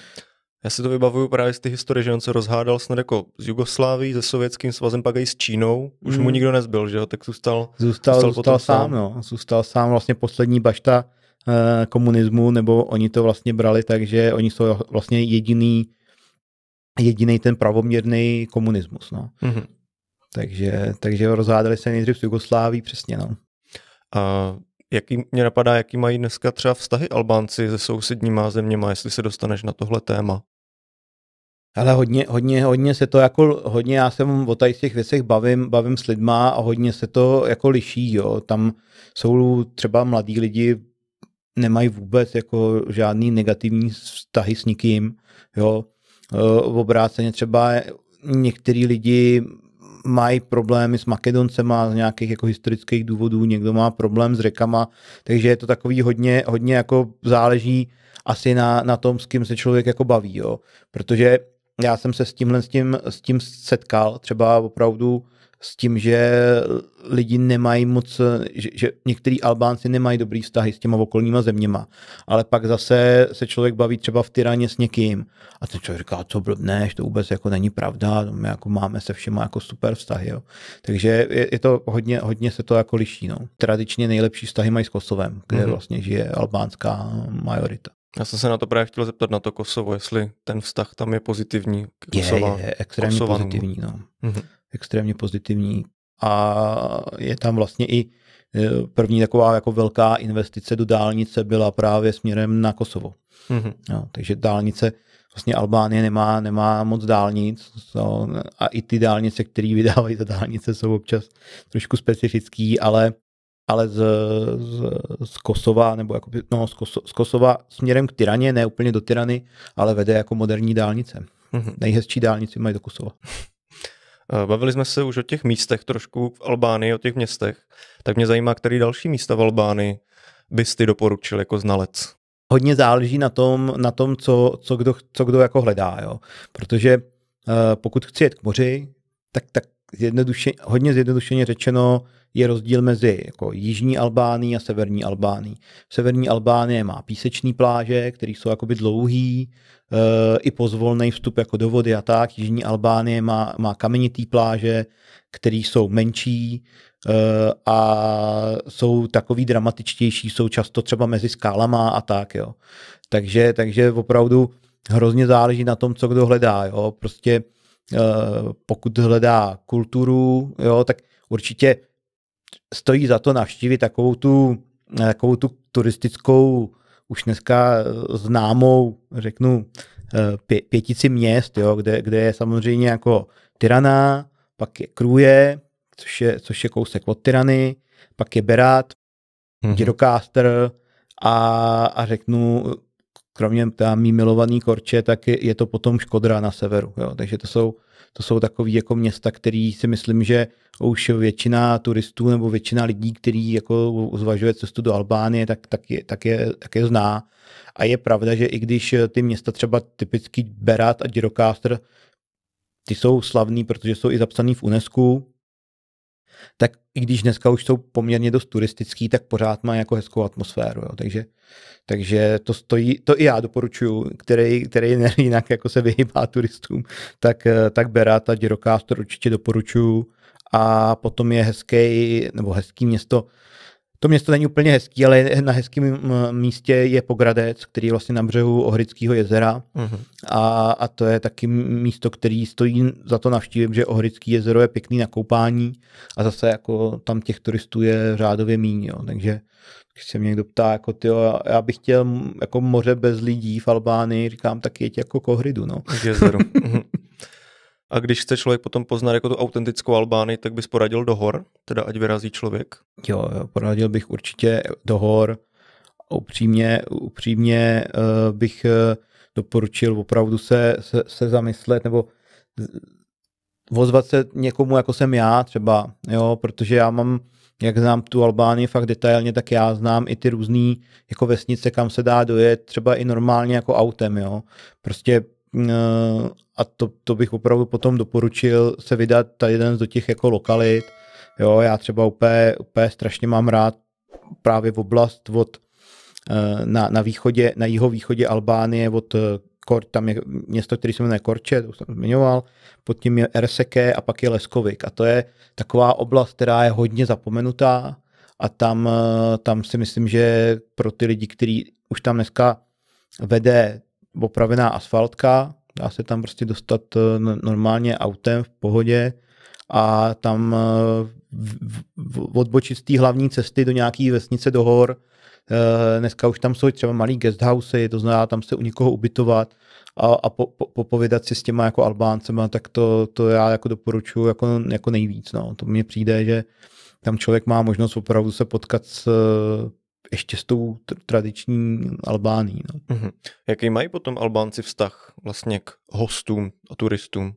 Já si to vybavuju právě z té historie, že on se rozhádal snad jako s Jugosláví, se Sovětským svazem, pak i s Čínou. Už mm. mu mhm. nikdo nezbyl, že jo, tak zůstal, zůstal, zůstal, zůstal sám, sám. No. Zůstal sám vlastně poslední bašta Eh, komunismu, nebo oni to vlastně brali tak, že oni jsou vlastně jediný, jediný ten pravoměrný komunismus. No. Mm-hmm. Takže, takže rozhádali se nejdřív s Jugosláví, přesně. No. A jaký, mě napadá, jaký mají dneska třeba vztahy Albánci se sousedníma zeměma, jestli se dostaneš na tohle téma. Ale hodně, hodně, hodně se to jako, hodně já se o tady těch věcech bavím, bavím s lidma a hodně se to jako liší, jo. Tam jsou třeba mladí lidi nemají vůbec jako žádný negativní vztahy s nikým, jo. Eh, obráceně třeba některý lidi mají problémy s Makedoncema z nějakých jako historických důvodů, někdo má problém s řekama, takže je to takový hodně, hodně jako záleží asi na, na tom, s kým se člověk jako baví, jo. Protože já jsem se s tímhle s tím, s tím setkal, třeba opravdu s tím, že lidi nemají moc, že, že některý Albánci nemají dobrý vztahy s těma okolníma zeměma, ale pak zase se člověk baví třeba v Tyraně s někým a ten člověk říká, co blbneš, to vůbec jako není pravda, my jako máme se všema jako super vztahy, jo. Takže je, je to hodně, hodně se to jako liší, no. Tradičně nejlepší vztahy mají s Kosovem, kde mm-hmm. vlastně žije albánská majorita. Já jsem se na to právě chtěl zeptat na to Kosovo, jestli ten vztah tam je pozitivní. Kosova, je, je, je extrémně Kosovanu. pozitivní. No. Mm-hmm extrémně pozitivní a je tam vlastně i e, první taková jako velká investice do dálnice byla právě směrem na Kosovo. Mm-hmm. No, takže dálnice, vlastně Albánie nemá, nemá moc dálnic so, no, a i ty dálnice, které (laughs) vydávají za dálnice, jsou občas trošku specifický, ale, ale z, z, z Kosova, nebo jako, no, z, Koso, z Kosova směrem k Tyraně, ne úplně do Tyrany, ale vede jako moderní dálnice. Mm-hmm. Nejhezčí dálnici mají do Kosova. (laughs) Eh, bavili jsme se už o těch místech trošku v Albánii, o těch městech. Tak mě zajímá, který další místa v Albánii bys ty doporučil jako znalec? Hodně záleží na tom, na tom co, co, kdo, co kdo jako hledá, jo. Protože uh, pokud chci jet k moři, tak, tak jednoduše, hodně zjednodušeně řečeno, je rozdíl mezi jako jižní Albánií a severní Albánií. Severní Albánie má písečný pláže, které jsou jakoby dlouhý, e, i pozvolný vstup jako do vody a tak. Jižní Albánie má, má kamenitý pláže, které jsou menší e, a jsou takový dramatičtější, jsou často třeba mezi skálama a tak. Jo. Takže, takže opravdu hrozně záleží na tom, co kdo hledá. Jo. Prostě e, pokud hledá kulturu, jo, tak určitě stojí za to navštívit takovou tu, takovou tu turistickou, už dneska známou, řeknu, eh, pě, pětici měst, jo, kde, kde je samozřejmě jako Tirana, pak je Kruje, což je, což je kousek od Tirany, pak je Berat, mm-hmm. Girocaster a, a řeknu, kromě tam mý milovaný Korče, tak je, je to potom Škodra na severu. Jo. Takže to jsou to jsou takové jako města, které si myslím, že už většina turistů nebo většina lidí, který jako zvažuje cestu do Albánie, tak, tak, je, tak, je, tak je zná. A je pravda, že i když ty města třeba typický Berat a Girocaster, ty jsou slavný, protože jsou i zapsaný v UNESCO, tak i když dneska už jsou poměrně dost turistický, tak pořád má jako hezkou atmosféru. Jo. Takže, takže to stojí, to i já doporučuji, který, který jinak jako se vyhýbá turistům, tak, tak Berata, Girocaster určitě doporučuji. A potom je hezký, nebo hezký město to město není úplně hezký, ale na hezkém místě je Pogradec, který je vlastně na břehu Ohrického jezera. Mm-hmm. A, a to je taky místo, který stojí za to navštívit, že Ohrický jezero je pěkný na koupání a zase jako tam těch turistů je řádově míň. Jo. Takže když se mě někdo ptá, jako tyjo, já bych chtěl jako moře bez lidí v Albánii, říkám, tak jeď jako k Ohridu. No. K jezeru. (laughs) Mhm. A když chce člověk potom poznat jako tu autentickou Albány, tak bys poradil do hor, teda ať vyrazí člověk? Jo, poradil bych určitě do hor. Upřímně, upřímně eh, bych eh, doporučil opravdu se, se, se zamyslet nebo vozvat se někomu, jako jsem já třeba, jo, protože já mám, jak znám tu Albánii fakt detailně, tak já znám i ty různé jako vesnice, kam se dá dojet, třeba i normálně jako autem, jo. Prostě Eh, a to, to bych opravdu potom doporučil se vydat tady jeden do těch jako lokalit. Jo, já třeba úplně, úplně strašně mám rád právě v oblast od eh, na, na východě, na jihovýchodě Albánie od eh, Kor, tam je město, které se jmenuje Korče, to už jsem zmiňoval, pod tím je Erseke a pak je Leskovik. A to je taková oblast, která je hodně zapomenutá a tam, tam si myslím, že pro ty lidi, kteří už tam dneska vede opravená asfaltka, dá se tam prostě dostat eh, normálně autem v pohodě a tam eh, odbočit z té hlavní cesty do nějaké vesnice do hor. Eh, dneska už tam jsou třeba malý guesthousey, to znamená tam se u někoho ubytovat a, a po, po, popovědat si s těma jako Albáncema, tak to, to já jako doporučuji jako, jako nejvíc. No. To mně přijde, že tam člověk má možnost opravdu se potkat s, ještě s tou tradiční Albání. No. Mm-hmm. Jaký mají potom Albánci vztah vlastně k hostům a turistům?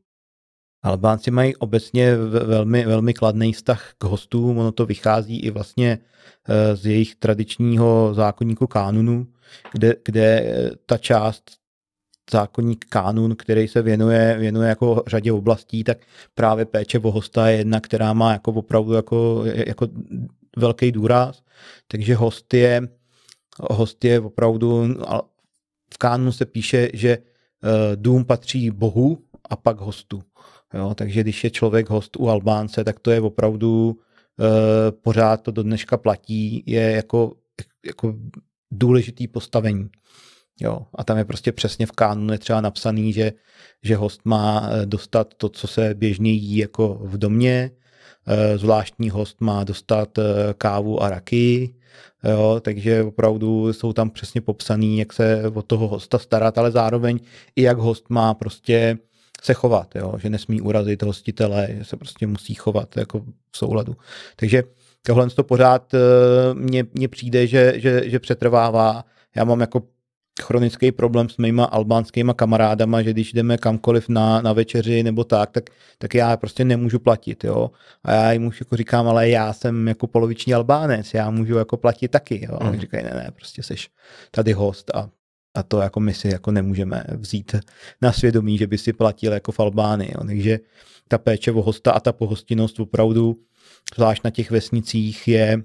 Albánci mají obecně velmi, velmi kladný vztah k hostům, ono to vychází i vlastně eh, z jejich tradičního zákonníku kánunu, kde, kde eh, ta část zákonník kánun, který se věnuje, věnuje jako řadě oblastí, tak právě péče o hosta je jedna, která má jako opravdu jako, jako velký důraz, takže host je, host je opravdu, v kánu se píše, že eh, dům patří Bohu a pak hostu. Jo, takže když je člověk host u Albánce, tak to je opravdu, eh, pořád to do dneška platí, je jako, jako důležitý postavení. Jo, a tam je prostě přesně v Kánu, je třeba napsaný, že, že host má eh, dostat to, co se běžně jí jako v domě, Eh, zvláštní host má dostat eh, kávu a raky, jo, takže opravdu jsou tam přesně popsaný, jak se o toho hosta starat, ale zároveň i jak host má prostě se chovat, jo, že nesmí urazit hostitele, že se prostě musí chovat jako v souladu. Takže tohle to pořád eh, mně, přijde, že, že, že přetrvává. Já mám jako chronický problém s mýma albánskýma kamarádama, že když jdeme kamkoliv na, na večeři nebo tak, tak, tak já prostě nemůžu platit, jo. A já jim už jako říkám, ale já jsem jako poloviční Albánec, já můžu jako platit taky, jo. A oni mhm. říkají, ne, ne, prostě seš tady host a, a to jako my si jako nemůžeme vzít na svědomí, že by si platil jako v Albánii, jo. Takže ta péče o hosta a ta pohostinnost opravdu, zvlášť na těch vesnicích, je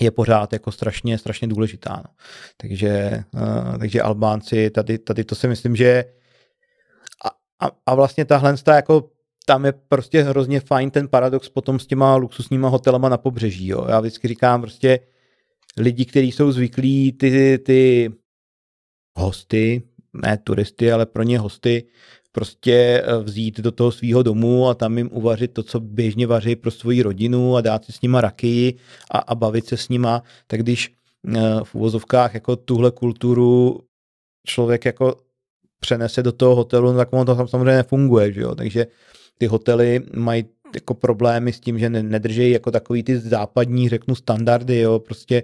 je pořád jako strašně, strašně důležitá. No. Takže, uh, takže Albánci, tady, tady to si myslím, že a, a, a vlastně tahle jako tam je prostě hrozně fajn ten paradox potom s těma luxusníma hotelama na pobřeží. Jo. Já vždycky říkám prostě lidi, kteří jsou zvyklí ty, ty hosty, ne turisty, ale pro ně hosty, prostě eh, vzít do toho svého domu a tam jim uvařit to, co běžně vaří pro svoji rodinu a dát si s nima raky a, a bavit se s nima, tak když eh, v uvozovkách jako tuhle kulturu člověk jako přenese do toho hotelu, no tak ono to tam samozřejmě nefunguje, že jo? takže ty hotely mají jako problémy s tím, že nedržejí jako takový ty západní, řeknu, standardy, jo, prostě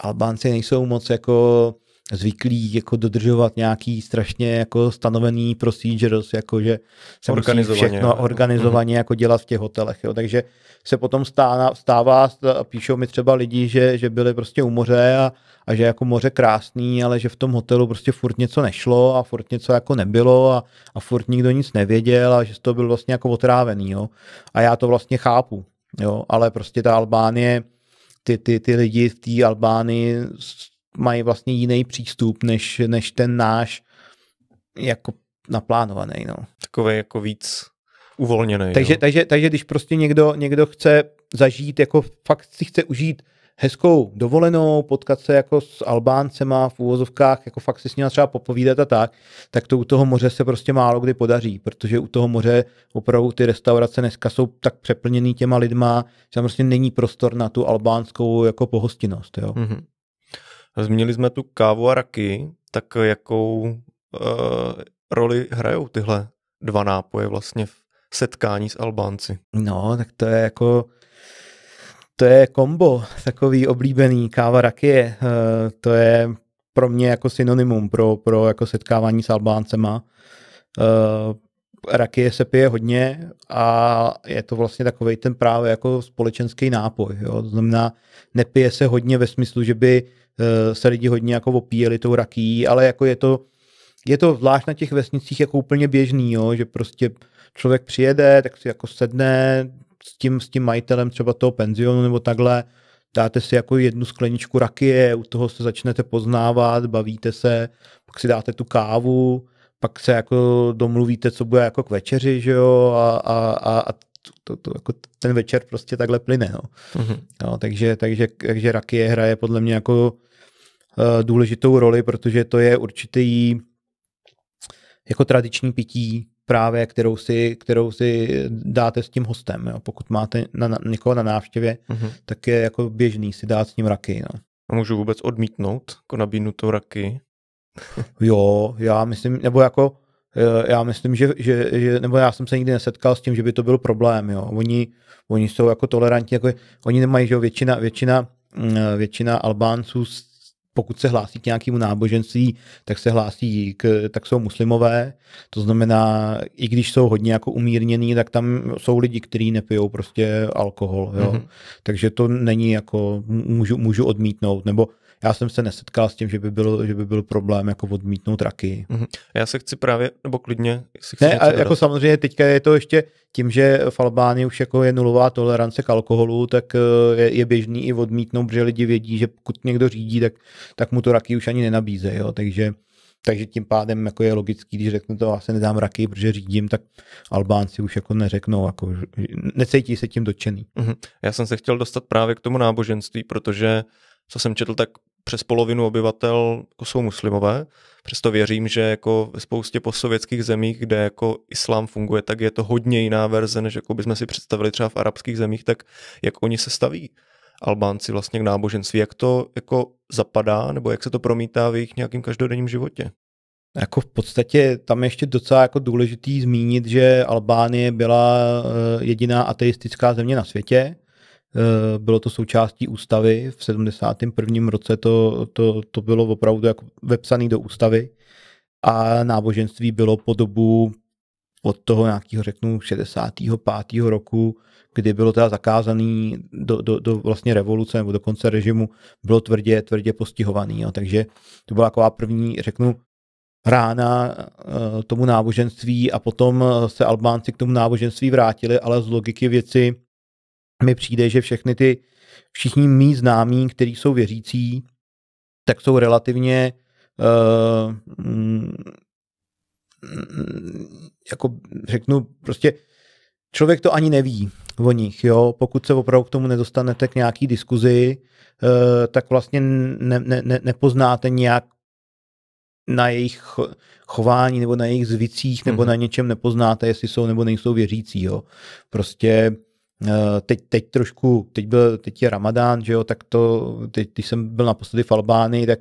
Albánci nejsou moc jako zvyklí jako dodržovat nějaký strašně jako stanovený procedures, jako že se musí všechno mhm. organizovaně jako dělat v těch hotelech. Jo. Takže se potom stává, stává, píšou mi třeba lidi, že, že byli prostě u moře a, a že jako moře krásný, ale že v tom hotelu prostě furt něco nešlo a furt něco jako nebylo a, a furt nikdo nic nevěděl a že to byl vlastně jako otrávený. Jo. A já to vlastně chápu, jo. ale prostě ta Albánie, ty, ty, ty lidi v té Albánii mají vlastně jiný přístup než, než ten náš jako naplánovaný. No. Takový jako víc uvolněný. Takže, jo. takže, takže když prostě někdo, někdo chce zažít, jako fakt si chce užít hezkou dovolenou, potkat se jako s Albáncema v úvozovkách, jako fakt si s ním třeba popovídat a tak, tak to u toho moře se prostě málo kdy podaří, protože u toho moře opravdu ty restaurace dneska jsou tak přeplněný těma lidma, že tam prostě není prostor na tu albánskou jako pohostinnost. Jo? Mm-hmm. Zmínili jsme tu kávu a raky, tak jakou uh, roli hrajou tyhle dva nápoje vlastně v setkání s Albánci? No, tak to je jako to je kombo, takový oblíbený káva rakie, uh, eh, to je pro mě jako synonymum pro, pro jako setkávání s Albáncema. Uh, eh, rakie se pije hodně a je to vlastně takový ten právě jako společenský nápoj. Jo? To znamená, nepije se hodně ve smyslu, že by Eh, se lidi hodně jako opíjeli tou raký, ale jako je to, je to zvlášť na těch vesnicích jako úplně běžný, jo, že prostě člověk přijede, tak si jako sedne s tím, s tím majitelem třeba toho penzionu nebo takhle, dáte si jako jednu skleničku rakie, u toho se začnete poznávat, bavíte se, pak si dáte tu kávu, pak se jako domluvíte, co bude jako k večeři, že jo, a, a, a, to, to, to, jako ten večer prostě takhle plyne, no. Mm-hmm. no takže, takže, takže rakie hraje podle mě jako Eh, důležitou roli, protože to je určitý jako tradiční pití, právě kterou si, kterou si dáte s tím hostem. Jo. Pokud máte na, na, někoho na návštěvě, uh-huh. tak je jako běžný si dát s ním raky. No. A můžu vůbec odmítnout jako nabídnutou raky? (laughs) jo, já myslím, nebo jako eh, já myslím, že, že, že, nebo já jsem se nikdy nesetkal s tím, že by to byl problém, jo. Oni, oni jsou jako tolerantní, jako, oni nemají, že jo, většina, většina, mm, eh, většina Albánců z pokud se hlásí k nějakému náboženství, tak se hlásí, k, tak jsou muslimové, to znamená, i když jsou hodně jako umírnění, tak tam jsou lidi, kteří nepijou prostě alkohol, jo. Mm-hmm. Takže to není jako, můžu, můžu odmítnout, nebo já jsem se nesetkal s tím, že by byl, že by byl problém jako odmítnout raky. Mm-hmm. Já se chci právě, nebo klidně, si chci Ne, a jako dodat. samozřejmě teďka je to ještě tím, že v Albánii už jako je nulová tolerance k alkoholu, tak eh, je, je běžný i odmítnout, protože lidi vědí, že pokud někdo řídí, tak, tak mu to raky už ani nenabíze, jo, takže takže tím pádem jako je logický, když řeknu to, asi nedám raky, protože řídím, tak Albánci už jako neřeknou, jako, necítí se tím dotčený. Mm-hmm. Já jsem se chtěl dostat právě k tomu náboženství, protože co jsem četl, tak přes polovinu obyvatel jako jsou muslimové. Přesto věřím, že jako ve spoustě postsovětských zemích, kde jako islám funguje, tak je to hodně jiná verze, než jako bychom si představili třeba v arabských zemích, tak jak oni se staví Albánci vlastně k náboženství, jak to jako zapadá, nebo jak se to promítá v jejich nějakým každodenním životě. Jako v podstatě tam ještě docela jako důležitý zmínit, že Albánie byla eh, jediná ateistická země na světě, Eh, bylo to součástí ústavy, v 71. roce to, to, to bylo opravdu jako vepsané do ústavy a náboženství bylo po dobu od toho nějakého, řeknu, 65. roku, kdy bylo teda zakázaný do, do, do vlastně revoluce nebo do konce režimu, bylo tvrdě, tvrdě postihovaný. Jo. Takže to byla taková první, řeknu, rána eh, tomu náboženství a potom eh, se Albánci k tomu náboženství vrátili, ale z logiky věci mi přijde, že všechny ty, všichni mý známí, kteří jsou věřící, tak jsou relativně uh, jako řeknu, prostě člověk to ani neví o nich, jo, pokud se opravdu k tomu nedostanete k nějaký diskuzi, uh, tak vlastně ne, ne, ne, nepoznáte nějak na jejich chování nebo na jejich zvicích nebo mm-hmm. na něčem nepoznáte, jestli jsou nebo nejsou věřící. Jo. Prostě Eh, teď, teď trošku, teď, byl, teď je Ramadán, že jo, tak to, teď, když jsem byl naposledy v Albánii, tak,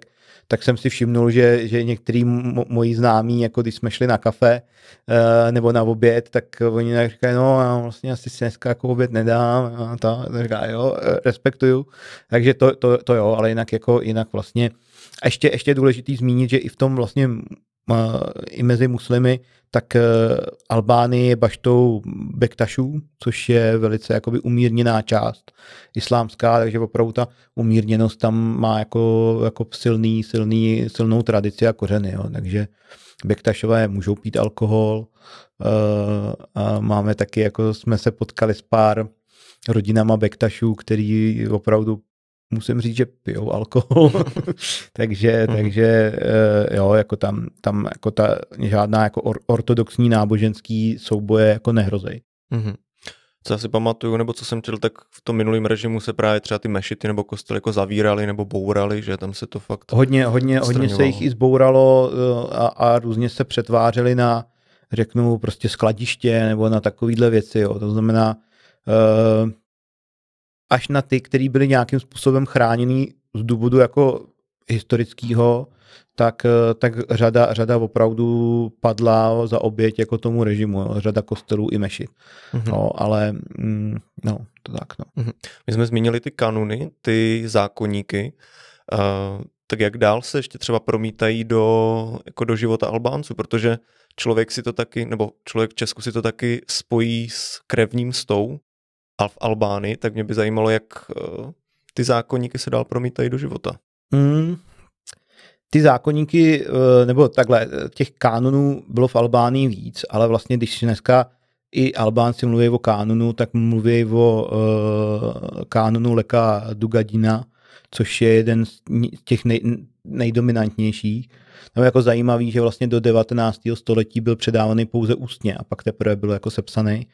tak jsem si všimnul, že, že některý mo, moji známí, jako když jsme šli na kafe eh, nebo na oběd, tak oni tak říkají, no já vlastně asi si dneska jako oběd nedám a ta, tak říká, jo, eh, respektuju. Takže to, to, to, jo, ale jinak jako, jinak vlastně. A ještě, ještě je důležitý zmínit, že i v tom vlastně i mezi muslimy tak eh, Albánie je baštou Bektašů, což je velice jakoby umírněná část islámská, takže opravdu ta umírněnost tam má jako, jako silný, silný, silnou tradici a kořeny. Jo. Takže Bektašové můžou pít alkohol. Eh, a máme taky, jako jsme se potkali s pár rodinama Bektašů, který opravdu musím říct, že pijou alkohol, (laughs) takže, mhm. takže eh, jo, jako tam, tam jako ta žádná jako or, ortodoxní náboženský souboje jako nehrozej. hmm Co já si pamatuju, nebo co jsem četl, tak v tom minulém režimu se právě třeba ty mešity nebo kostely jako zavíraly nebo bouraly, že tam se to fakt Hodně, hodně, hodně se jich i zbouralo eh, a, a různě se přetvářely na, řeknu, prostě skladiště nebo na takovýhle věci, jo. to znamená, eh, až na ty, které byly nějakým způsobem chráněný z důvodu jako historického, tak, eh, tak řada, řada opravdu padla za oběť jako tomu režimu, jo. řada kostelů i meši. Mm-hmm. No, ale mm, no, to tak. No. Mm-hmm. My jsme zmínili ty kanuny, ty zákonníky. Uh, eh, tak jak dál se ještě třeba promítají do, jako do života Albánců, protože člověk si to taky, nebo člověk v Česku si to taky spojí s krevním stou, v Albánii, tak mě by zajímalo, jak eh, ty zákonníky se dál promítají do života. Mm. Ty zákonníky, eh, nebo takhle, eh, těch kánonů bylo v Albánii víc, ale vlastně když dneska i Albánci mluví o kánonu, tak mluví o kánonu Leka Dugadina, což je jeden z těch nej, nejdominantnějších. Tam jako zajímavý, že vlastně do 19. století byl předávaný pouze ústně a pak teprve byl jako sepsaný.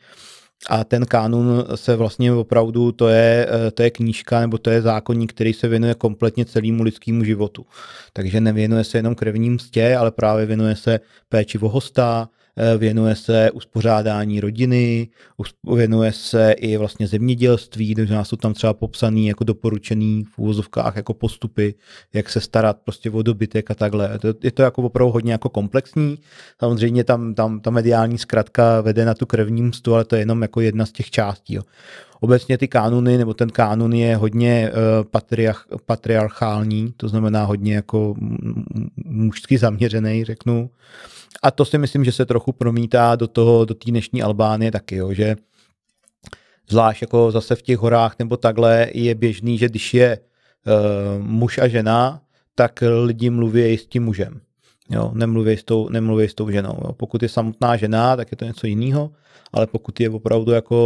A ten kánun se vlastně opravdu, to je, eh, to je knížka nebo to je zákonník, který se věnuje kompletně celému lidskému životu. Takže nevěnuje se jenom krevním stě, ale právě věnuje se péči o hosta, Eh, věnuje se uspořádání rodiny, věnuje se i vlastně zemědělství, takže nás jsou tam třeba popsaný jako doporučený v úvozovkách jako postupy, jak se starat prostě o dobytek a takhle. Je to jako opravdu hodně jako komplexní. Samozřejmě tam, tam ta mediální zkratka vede na tu krevní mstu, ale to je jenom jako jedna z těch částí. Jo obecně ty kanuny, nebo ten kanun je hodně uh, patriarch, patriarchální, to znamená hodně jako mužsky zaměřený, řeknu. A to si myslím, že se trochu promítá do toho, do té dnešní Albánie taky, jo, že zvlášť jako zase v těch horách nebo takhle je běžný, že když je uh, muž a žena, tak lidi mluví s tím mužem. Jo, nemluví s tou, nemluví s tou ženou. Jo. Pokud je samotná žena, tak je to něco jiného, ale pokud je opravdu jako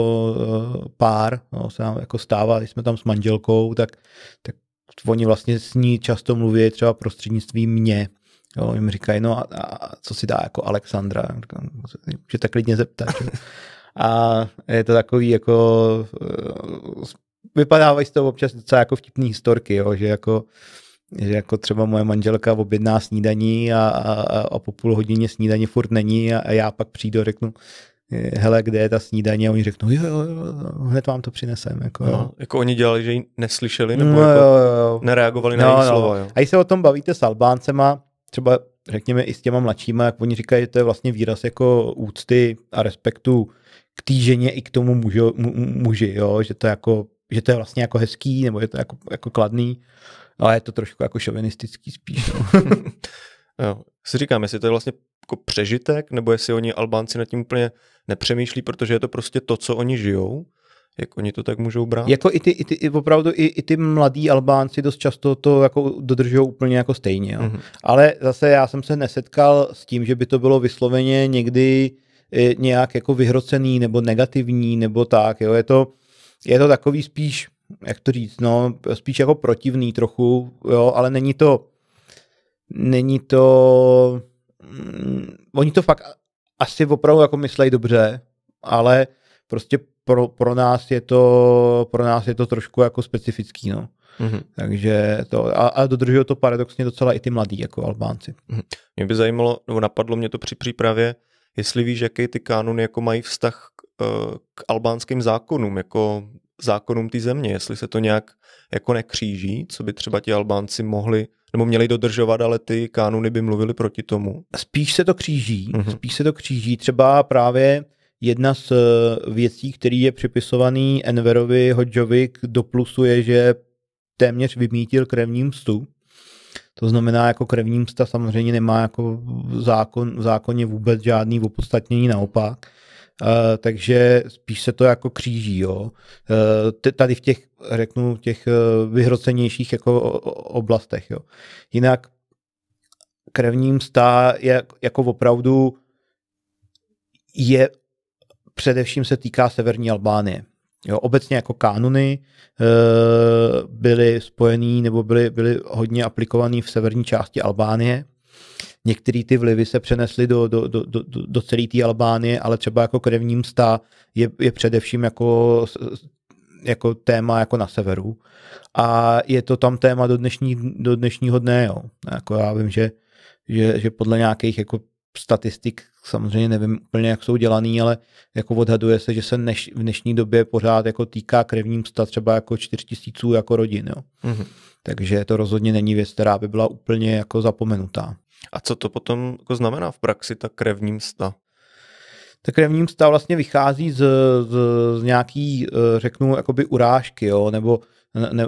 uh, pár, no, se nám jako stává, když jsme tam s manželkou, tak, tak oni vlastně s ní často mluví třeba prostřednictvím mě, Jo, jim říkají, no a, a co si dá jako Alexandra, říkám, můžete klidně zeptat. a je to takový jako, eh, vypadávají z toho občas docela jako vtipný historky, jo, že jako že jako třeba moje manželka objedná snídaní a, a, a po půl hodině snídaní furt není a, a já pak přijdu a řeknu, eh, hele, kde je ta snídaně? A oni řeknou, jo, jo, jo, hned vám to přinesem. Jako, no, jako oni dělali, že ji neslyšeli nebo no, jako jo, jo. nereagovali no, na její no. slova. Jo. A když se o tom bavíte s Albáncema, třeba řekněme i s těma mladšíma, jak oni říkají, že to je vlastně výraz jako úcty a respektu k týženě i k tomu mužo, mu, muži, jo? Že, to jako, že to je vlastně jako hezký, nebo je to jako, jako kladný, ale je to trošku jako šovinistický spíš. No. (laughs) jo, si říkám, jestli to je vlastně jako přežitek, nebo jestli oni Albánci nad tím úplně nepřemýšlí, protože je to prostě to, co oni žijou jak oni to tak můžou brát. Jako i ty, i ty i opravdu i, i ty mladí Albánci dost často to jako dodržují úplně jako stejně. Jo. Mm-hmm. Ale zase já jsem se nesetkal s tím, že by to bylo vysloveně někdy eh, nějak jako vyhrocený nebo negativní nebo tak. Jo. Je, to, je to takový spíš, jak to říct, no, spíš jako protivný trochu, jo, ale není to není to mm, oni to fakt asi opravdu jako myslejí dobře, ale prostě pro, pro, nás je to, pro nás je to trošku jako specifický. No. Mm-hmm. Takže to, a, a dodržují to paradoxně docela i ty mladí, jako Albánci. Mm-hmm. Mě by zajímalo, nebo napadlo mě to při přípravě, jestli víš, jaký ty kánony jako mají vztah k, eh, k albánským zákonům, jako zákonům té země, jestli se to nějak jako nekříží, co by třeba ti Albánci mohli nebo měli dodržovat, ale ty kánony by mluvili proti tomu. Spíš se to kříží, mm-hmm. spíš se to kříží. Třeba právě Jedna z eh, věcí, který je připisovaný Enverovi Hodžovi do plusu je, že téměř vymítil krevní mstu. To znamená, jako krevní msta samozřejmě nemá jako zákon, v zákoně vůbec žádný opodstatnění, naopak. Uh, takže spíš se to jako kříží. Jo. Uh, tady v těch, řeknu, těch vyhrocenějších jako oblastech. Jo. Jinak krevní msta je jako opravdu je především se týká severní Albánie. Jo, obecně jako kánuny e, byly spojený nebo byly, byly hodně aplikovaný v severní části Albánie. Některé ty vlivy se přenesly do, do, do, do, do celé té Albánie, ale třeba jako krevní msta je, je především jako, jako téma jako na severu. A je to tam téma do, dnešní, do dnešního dne. Jo. Jako já vím, že, že, že podle nějakých jako statistik samozřejmě nevím úplně, jak jsou dělaný, ale jako odhaduje se, že se než, v dnešní době pořád jako týká krevním psta třeba jako 4 tisíců jako rodin. Jo. Mm-hmm. Takže to rozhodně není věc, která by byla úplně jako zapomenutá. A co to potom jako znamená v praxi, ta krevní msta? Ta krevní msta vlastně vychází z, z, z nějaký, eh, řeknu, jakoby urážky, jo, nebo ne, ne,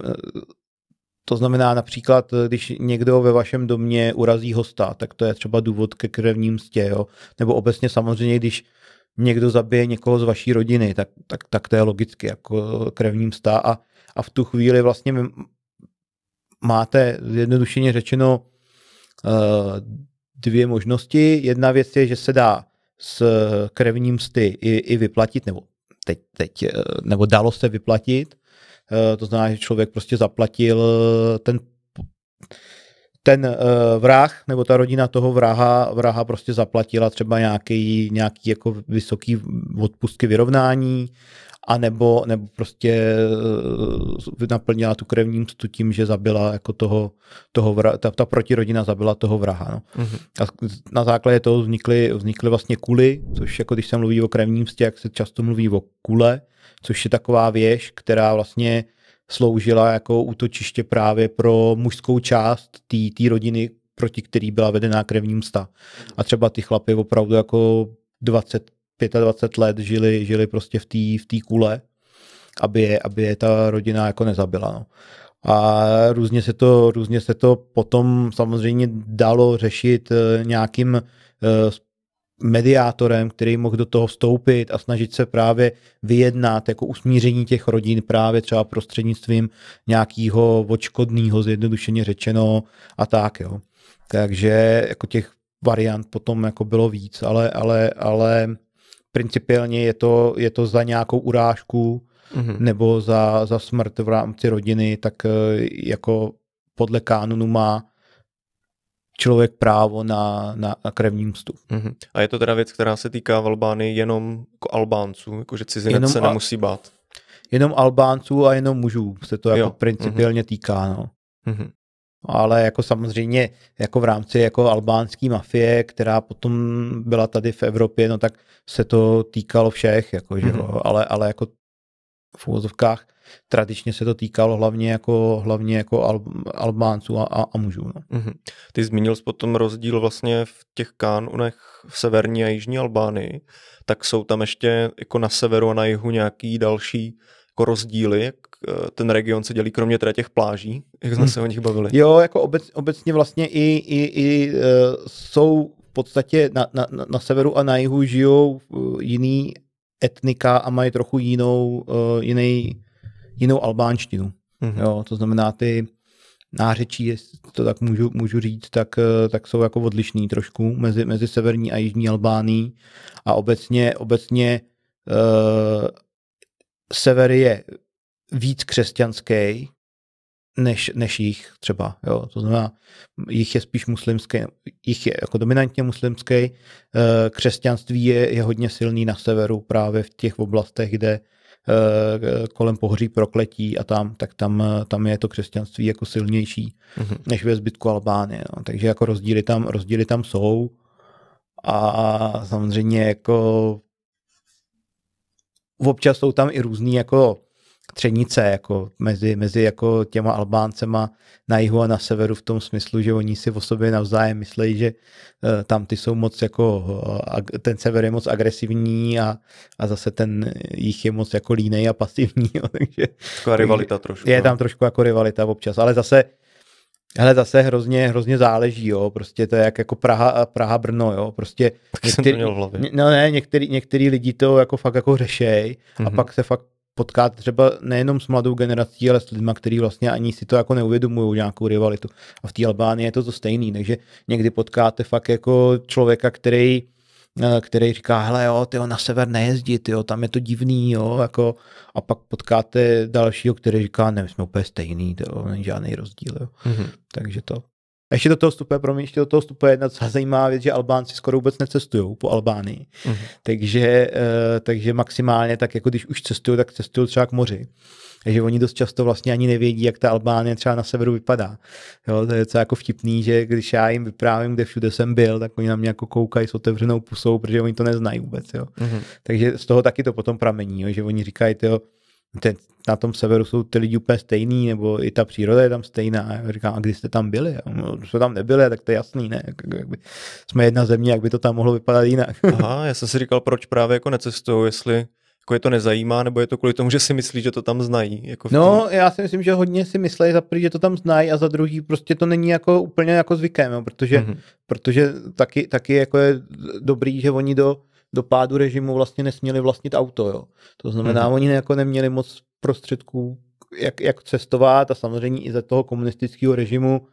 to znamená například, když někdo ve vašem domě urazí hosta, tak to je třeba důvod ke krevním mstě, jo? nebo obecně samozřejmě, když někdo zabije někoho z vaší rodiny, tak, tak, tak to je logicky jako krevní mstá. a, a v tu chvíli vlastně máte jednodušeně řečeno eh, dvě možnosti. Jedna věc je, že se dá s krevním sty i, i vyplatit, nebo teď, teď, eh, nebo dalo se vyplatit, Eh, to znamená, že člověk prostě zaplatil eh, ten ten uh, vrah nebo ta rodina toho vraha, vraha prostě zaplatila třeba nějaký, nějaký jako vysoký odpustky vyrovnání a nebo, nebo prostě eh, naplnila tu krevní mstu tím, že zabila jako toho, toho vra, ta, ta protirodina zabila toho vraha. No. Mm-hmm. A na základě toho vznikly, vznikly vlastně kuly, což jako když se mluví o krevní mstě, jak se často mluví o kule, což je taková věž, která vlastně sloužila jako útočiště právě pro mužskou část té rodiny, proti který byla vedená krevní msta. A třeba ty chlapy opravdu jako 20 25 let žili, žili prostě v té v kule, aby je, aby je ta rodina jako nezabila. No. A různě se, to, různě se to potom samozřejmě dalo řešit eh, nějakým eh, mediátorem, který mohl do toho vstoupit a snažit se právě vyjednat jako usmíření těch rodin právě třeba prostřednictvím nějakého očkodného, zjednodušeně řečeno a tak. Jo. Takže jako těch variant potom jako bylo víc, ale, ale, ale principiálně je to, je to za nějakou urážku mm-hmm. nebo za, za smrt v rámci rodiny, tak eh, jako podle kánonu má člověk právo na, na, na krevní mstu. Mm-hmm. A je to teda věc, která se týká v Albánii jenom jako Albánců, jakože cizinec jenom se nemusí bát. Jenom Albánců a jenom mužů se to jako jo. Mhm. principiálně mm-hmm. týká. No. Mm-hmm. No, ale jako samozřejmě jako v rámci jako albánské mafie, která potom byla tady v Evropě, no tak se to týkalo všech, jako, že mm-hmm. ale, ale jako v úvozovkách tradičně se to týkalo hlavně jako, hlavně jako Al, Albánců a, a, a mužů. No. Mm-hmm. Ty zmínil jsi potom rozdíl vlastně v těch kánunech v severní a jižní Albánii, tak jsou tam ještě jako na severu a na jihu nějaký další jako rozdíly, jak Eh, ten region se dělí kromě teda těch pláží, jak jsme hmm. se o nich bavili? Jo, jako obec, obecně vlastně i, i, i uh, jsou v podstatě na, na, na severu a na jihu žijou uh, jiný etnika a mají trochu jinou, uh, jiný, jinou albánštinu. hmm Jo, to znamená ty nářečí, jestli to tak můžu, můžu říct, tak, tak jsou jako odlišný trošku mezi, mezi severní a jižní Albánií a obecně, obecně uh, sever je víc křesťanský než, než jich třeba. Jo. To znamená, jich je spíš muslimský, jich je jako dominantně muslimský. Eh, křesťanství je, je hodně silný na severu právě v těch oblastech, kde eh, kolem pohoří prokletí a tam, tak tam, eh, tam je to křesťanství jako silnější mm-hmm. než ve zbytku Albánie. No. Takže jako rozdíly tam, rozdíly tam jsou a samozřejmě jako občas jsou tam i různý jako třenice jako mezi, mezi jako těma Albáncema na jihu a na severu v tom smyslu, že oni si o sobě navzájem myslejí, že eh, tam ty jsou moc jako, eh, ten sever je moc agresivní a, a zase ten jich je moc jako línej a pasivní. (laughs) Jo, takže, Taková rivalita takže trošku. Je no. tam trošku jako rivalita občas, ale zase ale zase hrozně, hrozně záleží, jo, prostě to je jak jako Praha, Praha Brno, jo, prostě tak některý, jsem to měl v hlavě. No ne, některý, některý lidi to jako fakt jako řešej mm-hmm. a mhm. pak se fakt potkat třeba nejenom s mladou generací, ale s lidmi, kteří vlastně ani si to jako neuvědomují nějakou rivalitu. A v té Albánii je to to stejný, takže někdy potkáte fakt jako člověka, který eh, který říká, hele jo, tyjo, na sever nejezdit, jo, tam je to divný, jo, jako, a pak potkáte dalšího, který říká, ne, my jsme úplně stejný, to není žádný rozdíl, jo. Mm-hmm. takže to. A ještě do toho vstupuje, promiň, ještě do toho vstupuje jedna docela zajímavá věc, že Albánci skoro vůbec necestují po Albánii. Uh-huh. Takže, eh, takže maximálně tak, jako když už cestují, tak cestují třeba k moři. Takže oni dost často vlastně ani nevědí, jak ta Albánie třeba na severu vypadá. Jo, to je docela jako vtipný, že když já jim vyprávím, kde všude jsem byl, tak oni na mě jako koukají s otevřenou pusou, protože oni to neznají vůbec. Jo. Uh-huh. Takže z toho taky to potom pramení, jo, že oni říkají, jo, te, na tom severu jsou ty lidi úplně stejný, nebo i ta příroda je tam stejná. A já říkám, a když jste tam byli? A no, jsme tam nebyli, tak to je jasný, ne? by, jsme jedna země, jak by to tam mohlo vypadat jinak. (laughs) Aha, já jsem si říkal, proč právě jako necestují, jestli jako je to nezajímá, nebo je to kvůli tomu, že si myslí, že to tam znají? Jako no, tom... já si myslím, že hodně si myslí za prvý, že to tam znají a za druhý prostě to není jako úplně jako zvykem, jo, protože, mm-hmm. protože taky, taky jako je dobrý, že oni do do pádu režimu vlastně nesměli vlastnit auto. Jo. To znamená, hmm. oni jako neměli moc prostředků, jak, jak cestovat a samozřejmě i za toho komunistického režimu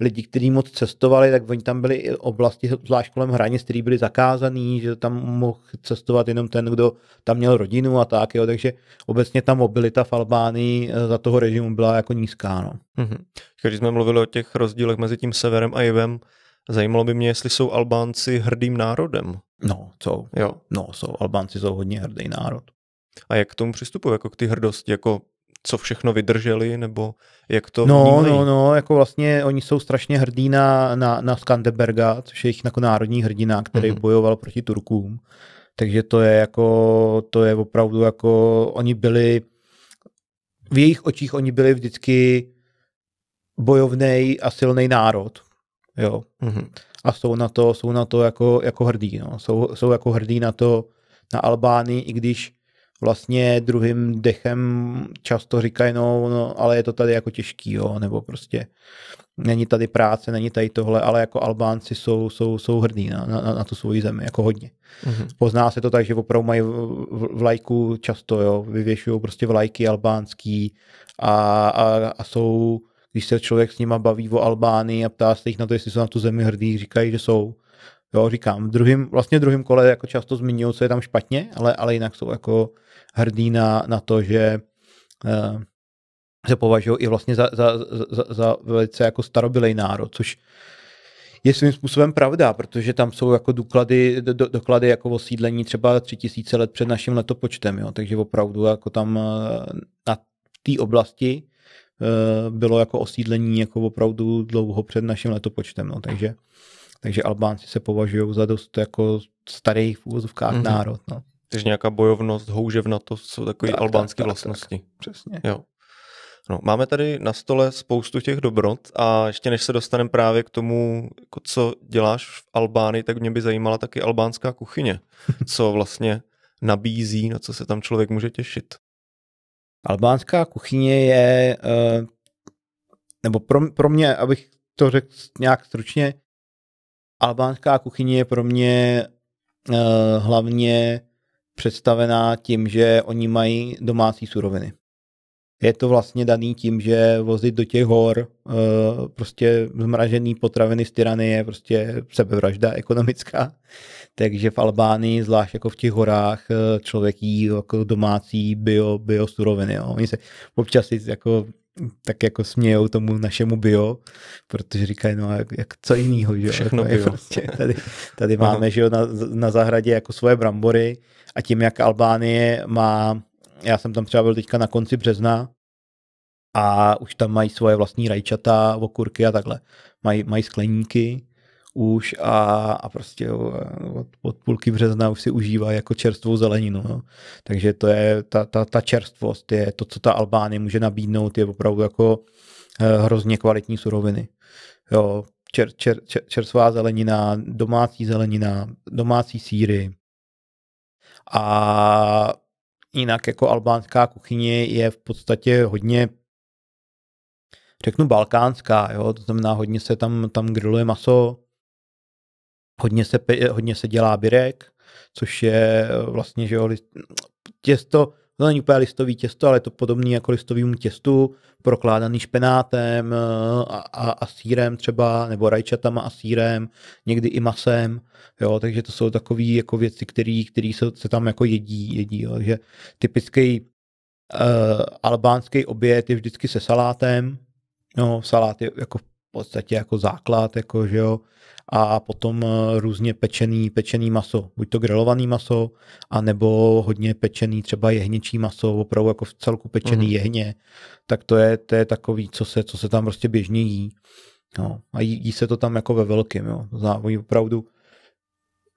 lidi, kteří moc cestovali, tak oni tam byli i oblasti, zvlášť kolem hranic, které byly zakázané, že tam mohl cestovat jenom ten, kdo tam měl rodinu a tak, jo. takže obecně ta mobilita v Albánii eh, za toho režimu byla jako nízká. No. Mm-hmm. Když jsme mluvili o těch rozdílech mezi tím severem a jivem, zajímalo by mě, jestli jsou Albánci hrdým národem. No, jsou. Jo. No, jsou. Albánci jsou hodně hrdý národ. A jak k tomu přistupují? Jako k ty hrdosti? Jako co všechno vydrželi, nebo jak to No, vnímají? no, no, jako vlastně oni jsou strašně hrdí na, na, na Skanderberga, což je jich jako národní hrdina, který mm-hmm. bojoval proti Turkům. Takže to je jako, to je opravdu jako, oni byli, v jejich očích oni byli vždycky bojovný a silný národ. Jo. Mm-hmm a jsou na to, jsou na to jako, jako hrdí. No. Jsou, jsou jako hrdí na to, na Albány, i když vlastně druhým dechem často říkají, no, no, ale je to tady jako těžký, jo, nebo prostě není tady práce, není tady tohle, ale jako Albánci jsou, jsou, jsou hrdí na, na, na tu svoji zemi, jako hodně. Mm-hmm. Pozná se to tak, že opravdu mají vlajku často, jo, vyvěšují prostě vlajky albánský a, a, a jsou když se člověk s nima baví o Albánii a ptá se jich na to, jestli jsou na tu zemi hrdí, říkají, že jsou. Jo, říkám, v druhým, vlastně druhým druhém kole jako často zmiňují, co je tam špatně, ale, ale jinak jsou jako hrdí na, na to, že uh, se považují i vlastně za, za, za, za velice jako starobylej národ, což je svým způsobem pravda, protože tam jsou jako důklady, do, doklady jako osídlení třeba tři tisíce let před naším letopočtem, jo? takže opravdu jako tam eh, na té oblasti Eh, bylo jako osídlení jako opravdu dlouho před naším letopočtem. No, takže, takže Albánci se považují za dost jako starý v úvozovkách mm-hmm. národ. No. Takže nějaká bojovnost, houževnatost jsou takové tak, albánské tak, vlastnosti. Tak, přesně. Jo. No, máme tady na stole spoustu těch dobrot a ještě než se dostaneme právě k tomu, jako co děláš v Albánii, tak mě by zajímala taky albánská kuchyně. (laughs) Co vlastně nabízí, na co se tam člověk může těšit. Albánská kuchyně je, eh, nebo pro, pro mě, abych to řekl nějak stručně, albánská kuchyně je pro mě eh, hlavně představená tím, že oni mají domácí suroviny je to vlastně daný tím, že vozit do těch hor uh, prostě zmražený potraviny z tyrany je prostě sebevražda ekonomická. (laughs) Takže v Albánii, zvlášť jako v těch horách, eh, člověk jí jako domácí bio, bio suroviny. Jo. Oni se občas jako tak jako smějou tomu našemu bio, protože říkají, no jak, jak co jiného, že Všechno jako bio. Prostě (laughs) tady, tady máme, že jo, na, na zahradě jako svoje brambory a tím, jak Albánie má já jsem tam třeba byl teďka na konci března a už tam mají svoje vlastní rajčata, okurky a takhle. Mají, mají skleníky už a, a prostě od, od půlky března už si užívají jako čerstvou zeleninu. No. Takže to je ta, ta, ta čerstvost, je to, co ta Albánie může nabídnout, je opravdu jako eh, hrozně kvalitní suroviny. Jo, čer, čer, čer, čerstvá zelenina, domácí zelenina, domácí síry a jinak jako albánská kuchyně je v podstatě hodně řeknu balkánská, jo? to znamená hodně se tam, tam grilluje maso, hodně se, hodně se dělá birek, což je eh, vlastně, že jo, těsto, to no, není úplně listový těsto, ale je to podobný jako listovému těstu, prokládaný špenátem eh, a, a, a sírem třeba, nebo rajčatama a sírem, někdy i masem. Jo, takže to jsou takové jako věci, které se, se tam jako jedí. jedí jo. Takže typický uh, albánský oběd je vždycky se salátem. No, salát je jako v podstatě jako základ, jako, že jo a potom eh, různě pečený, pečený maso, buď to grilovaný maso, anebo hodně pečený třeba jehněčí maso, opravdu jako v celku pečený mm-hmm. jehně, tak to je, to je takový, co se, co se tam prostě běžně jí. No, a jí, jí se to tam jako ve velkém, jo. Zná, opravdu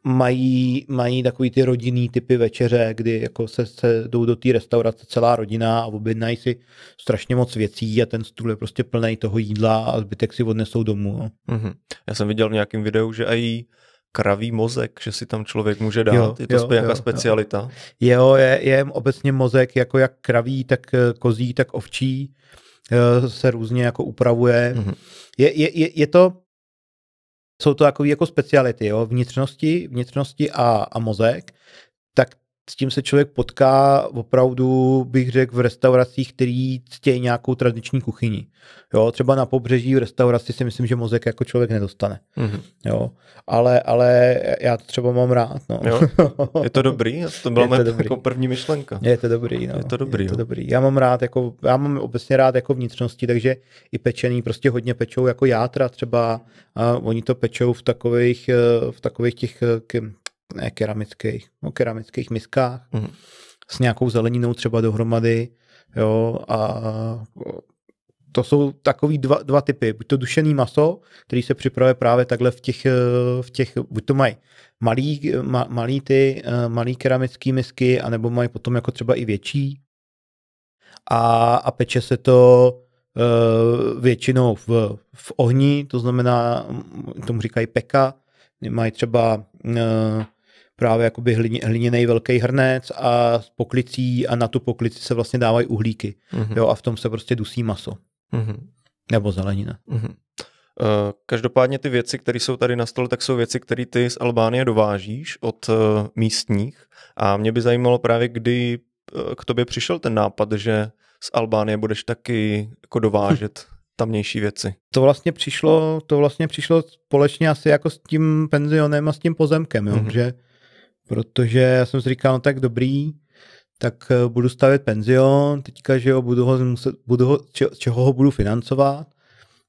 mají, mají takový ty rodinný typy večeře, kdy jako se, se jdou do té restaurace celá rodina a objednají si strašně moc věcí a ten stůl je prostě plný toho jídla a zbytek si odnesou domů. No. Mm-hmm. Já jsem viděl v nějakém videu, že i kraví mozek, že si tam člověk může dát? Jo, je to jo, nějaká jo, specialita? Jo, jo je, je obecně mozek jako jak kraví, tak eh, kozí, tak ovčí eh, se různě jako upravuje. Mm-hmm. Je, je, je, je to jsou to takové jako speciality, jo, vnitřnosti, vnitřnosti a, a mozek, tak s tím se člověk potká opravdu, bych řekl, v restauracích, který ctějí nějakou tradiční kuchyni. Jo, třeba na pobřeží v restauraci si myslím, že mozek jako člověk nedostane. Mm-hmm. Jo, ale, ale já to třeba mám rád. No. Jo. Je to dobrý? To byla moje jako první myšlenka. Je to dobrý. No. Je to dobrý. Je to dobrý. Já mám rád, jako, já mám obecně rád jako vnitřnosti, takže i pečený prostě hodně pečou jako játra třeba. A oni to pečou v takových, eh, v takových těch, eh, ne keramických, no keramických miskách mm. s nějakou zeleninou třeba dohromady, jo, a to jsou takový dva, dva typy. Buď to dušený maso, který se připravuje právě takhle v těch, eh, v těch buď to mají malý, ma, malý ty, eh, malý keramické misky, anebo mají potom jako třeba i větší. A, a peče se to eh, většinou v, v ohni, to znamená, mm, tomu říkají peka, mají třeba uh, právě jakoby hliněný velký hrnec a s poklicí a na tu poklici se vlastně dávají uhlíky. Mm-hmm. Jo, a v tom se prostě dusí maso. Mm-hmm. Nebo zelenina. Mm-hmm. Uh, každopádně ty věci, které jsou tady na stole, tak jsou věci, které ty z Albánie dovážíš od uh, místních. A mě by zajímalo právě, kdy uh, k tobě přišel ten nápad, že z Albánie budeš taky jako dovážet hm. (laughs) tamnější věci. To vlastně přišlo, to vlastně přišlo společně asi jako s tím penzionem a s tím pozemkem, jo? Mm-hmm. že protože já jsem si říkal, no tak dobrý, tak eh, budu stavět penzion, teďka, že jo, budu ho, muset, budu ho, če, čeho ho budu financovat,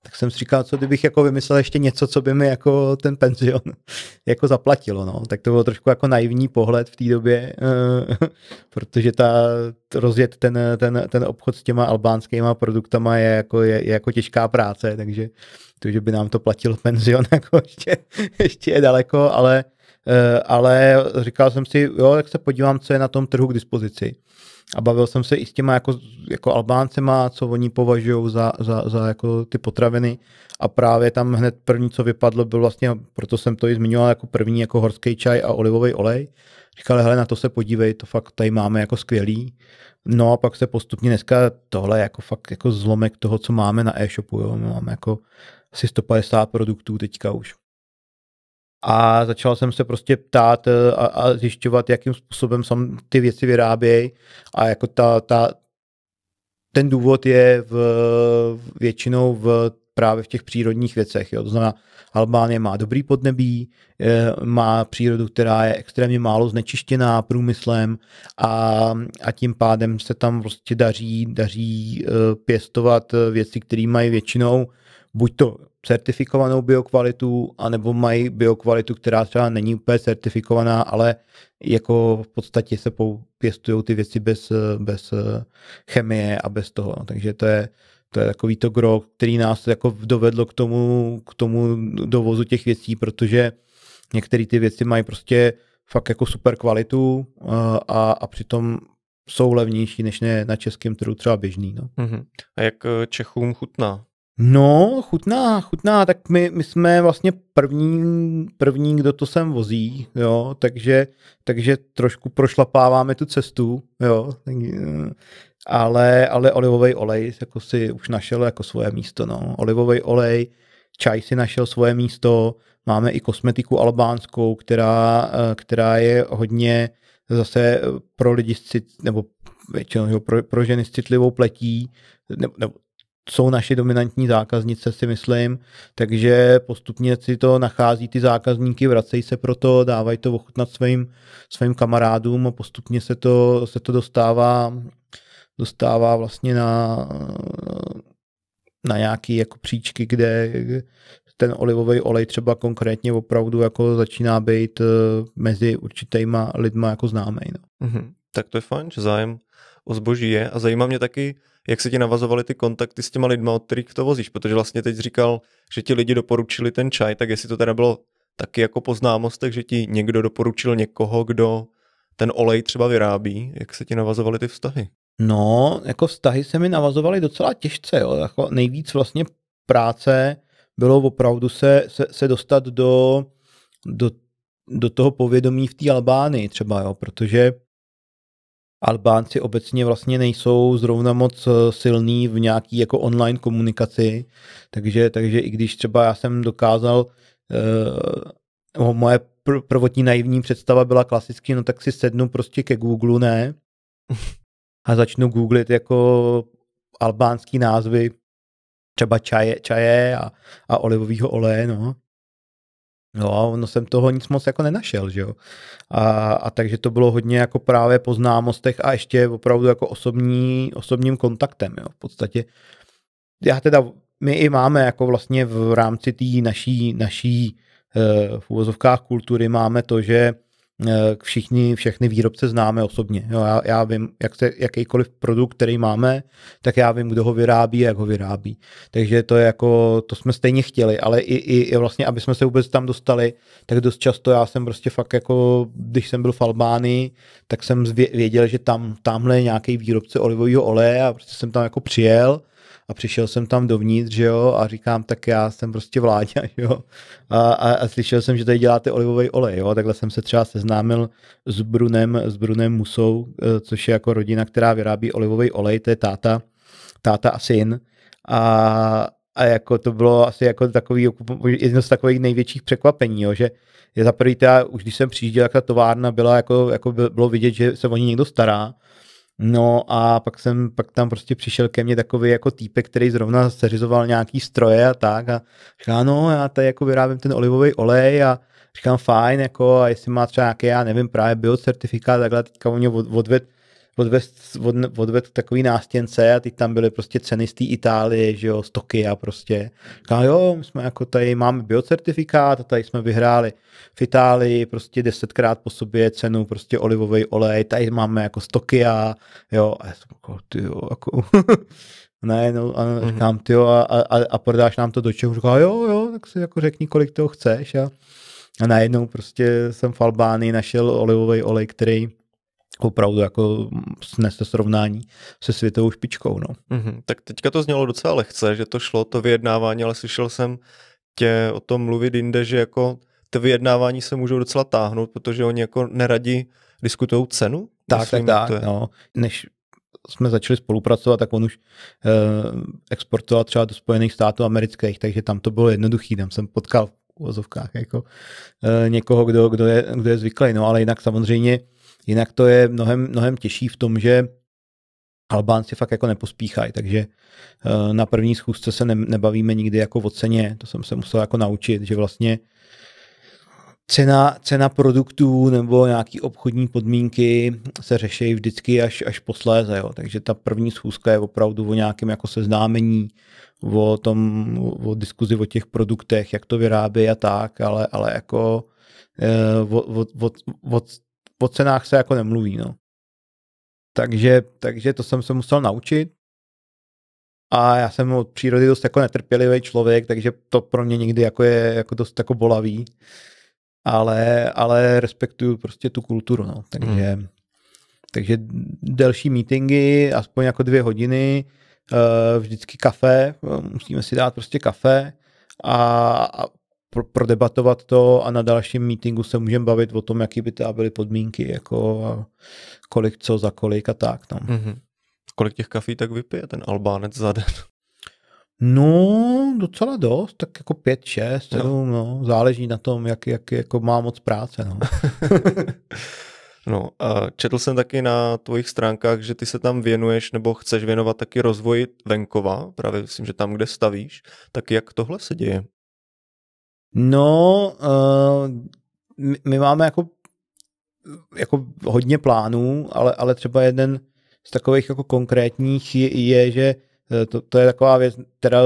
tak jsem si říkal, co kdybych jako vymyslel ještě něco, co by mi jako ten penzion (laughs) jako zaplatilo, no. Tak to bylo trošku jako naivní pohled v té době, eh, (laughs) protože ta rozjet ten, ten, ten obchod s těma albánskýma produktama je jako, je, je jako těžká práce, takže to, že by nám to platilo (laughs) penzion, jako ještě, ještě je daleko, ale Eh, ale říkal jsem si, jo, jak se podívám, co je na tom trhu k dispozici. A bavil jsem se i s těma jako, jako Albáncema, co oni považují za, za, za jako ty potraviny. A právě tam hned první, co vypadlo, byl vlastně, proto jsem to i zmiňoval jako první, jako horský čaj a olivový olej. Říkali, hele, na to se podívej, to fakt tady máme jako skvělý. No a pak se postupně dneska tohle jako fakt jako zlomek toho, co máme na e-shopu, jo. My máme jako asi 150 produktů teďka už a začal jsem se prostě ptát eh, a, a zjišťovat, jakým způsobem sam ty věci vyrábějí a jako ta, ta, ten důvod je v, většinou v právě v těch přírodních věcech. Jo. To znamená, Albánie má dobrý podnebí, eh, má přírodu, která je extrémně málo znečištěná průmyslem a, a tím pádem se tam prostě daří, daří eh, pěstovat věci, které mají většinou buď to certifikovanou biokvalitu, anebo mají biokvalitu, která třeba není úplně certifikovaná, ale jako v podstatě se pěstují ty věci bez, bez eh, chemie a bez toho. No. Takže to je, to je takový to gro, který nás jako dovedlo k tomu, k tomu dovozu těch věcí, protože některé ty věci mají prostě fakt jako super kvalitu eh, a, a přitom jsou levnější, než ne na českém trhu třeba běžný. No. Uh-huh. A jak eh, Čechům chutná No, chutná, chutná, tak my, my jsme vlastně první, první, kdo to sem vozí, jo, takže, takže trošku prošlapáváme tu cestu, jo, eh, ale, ale olivový olej jako si už našel jako svoje místo, no, olivový olej, čaj si našel svoje místo, máme i kosmetiku albánskou, která, eh, která je hodně zase pro lidi, nebo většinou pro, pro ženy s citlivou pletí, nebo, nebo jsou naše dominantní zákaznice, si myslím, takže postupně si to nachází ty zákazníky, vracejí se proto, dávají to ochutnat svým, svým kamarádům a postupně se to, se to dostává, dostává vlastně na, na nějaký jako příčky, kde ten olivový olej třeba konkrétně opravdu jako začíná být eh, mezi určitýma lidma jako známý. No. Mm-hmm. Tak to je fajn, že zájem o zboží je a zajímá mě taky, jak se ti navazovaly ty kontakty s těma lidma, od kterých to vozíš, protože vlastně teď říkal, že ti lidi doporučili ten čaj, tak jestli to teda bylo taky jako poznámost, že ti někdo doporučil někoho, kdo ten olej třeba vyrábí, jak se ti navazovaly ty vztahy? No, jako vztahy se mi navazovaly docela těžce, jo. Jako nejvíc vlastně práce bylo opravdu se, se, se dostat do, do, do toho povědomí v té Albánii třeba, jo, protože Albánci obecně vlastně nejsou zrovna moc eh, silní v nějaký jako online komunikaci, takže, takže i když třeba já jsem dokázal, uh, moje pr- prvotní naivní představa byla klasicky, no tak si sednu prostě ke Google, ne? A začnu googlit jako albánský názvy, třeba čaje, čaje a, a olivového oleje, no. No a ono jsem toho nic moc jako nenašel, že jo. A, a takže to bylo hodně jako právě po známostech a ještě opravdu jako osobní, osobním kontaktem, jo. V podstatě já teda, my i máme jako vlastně v rámci té naší, naší eh, v úvozovkách kultury máme to, že Eh, všichni, všechny výrobce známe osobně. Jo, já, já vím, jak se, jakýkoliv produkt, který máme, tak já vím, kdo ho vyrábí a jak ho vyrábí. Takže to je jako, to jsme stejně chtěli, ale i, i, i vlastně, aby jsme se vůbec tam dostali, tak dost často já jsem prostě fakt jako, když jsem byl v Albánii, tak jsem věděl, že tam, tamhle je nějaký výrobce olivového oleje a prostě jsem tam jako přijel a přišel jsem tam dovnitř, že jo, a říkám, tak já jsem prostě vládě, (laughs) jo, a, a, a slyšel jsem, že tady děláte olivový olej, jo, takhle jsem se třeba seznámil s Brunem, s Brunem Musou, eh, což je jako rodina, která vyrábí olivový olej, to je táta, táta a syn, a, a jako to bylo asi jako takový, jedno z takových největších překvapení, jo, že je za prvý teda, už když jsem přijížděl, tak ta továrna byla, jako, jako bylo vidět, že se o ní někdo stará No a pak jsem, pak tam prostě přišel ke mně takový jako týpek, který zrovna seřizoval nějaký stroje a tak a říkal, no já tady jako vyrábím ten olivový olej a říkám fajn, jako a jestli má třeba nějaký, já nevím, právě biocertifikát, takhle teďka u mě odved odvést, od, takový nástěnce a teď tam byly prostě ceny z té Itálie, že jo, z Tokia prostě. Říkám jo, my jsme jako tady máme biocertifikát a tady jsme vyhráli v Itálii prostě desetkrát po sobě cenu prostě olivový olej, tady máme jako z Tokia, jo, a já jsem jako, ty jo, jako... (laughs) ne, no, a mm-hmm. říkám, ty jo, a, a, a, prodáš nám to do Čechu, říká, jo, jo, tak si jako řekni, kolik toho chceš a, a najednou prostě jsem v Albánii našel olivový olej, který opravdu jako snese srovnání se světovou špičkou. No. Mm-hmm. Tak teďka to znělo docela lehce, že to šlo, to vyjednávání, ale slyšel jsem tě o tom mluvit jinde, že jako ty vyjednávání se můžou docela táhnout, protože oni jako neradi diskutují cenu. Tak, myslím, tak, tak. No. Než jsme začali spolupracovat, tak on už eh, exportoval třeba do Spojených států amerických, takže tam to bylo jednoduchý, tam jsem potkal v uvozovkách jako eh, někoho, kdo, kdo, je, kdo je zvyklý, no ale jinak samozřejmě Jinak to je mnohem, mnohem těžší v tom, že Albánci fakt jako nepospíchají, takže eh, na první schůzce se nebavíme nikdy jako o ceně, to jsem se musel jako naučit, že vlastně cena, cena produktů nebo nějaký obchodní podmínky se řeší vždycky až, až posléze, jo. takže ta první schůzka je opravdu o nějakém jako seznámení, o tom, o diskuzi o těch produktech, jak to vyrábí a tak, ale, ale jako od, eh, od, od, od po cenách se jako nemluví, no. Takže, takže to jsem se musel naučit. A já jsem od přírody dost jako netrpělivý člověk, takže to pro mě někdy jako je jako dost jako bolavý. Ale, ale respektuju prostě tu kulturu, no. Takže, hmm. takže delší meetingy, aspoň jako dvě hodiny, eh, vždycky kafe, musíme si dát prostě kafe a, a prodebatovat to a na dalším meetingu se můžeme bavit o tom, jaký by to byly podmínky, jako a kolik co za kolik a tak. Tam. No. Mm-hmm. Kolik těch kafí tak vypije ten Albánec za den? No, docela dost, tak jako pět, šest, no. Sedm, no, záleží na tom, jak, jak jako má moc práce, no. (laughs) no a četl jsem taky na tvojich stránkách, že ty se tam věnuješ nebo chceš věnovat taky rozvoji venkova, právě myslím, že tam, kde stavíš, tak jak tohle se děje? No, uh, my máme jako, jako hodně plánů, ale, ale třeba jeden z takových jako konkrétních je, je že eh, to, to je taková věc, která,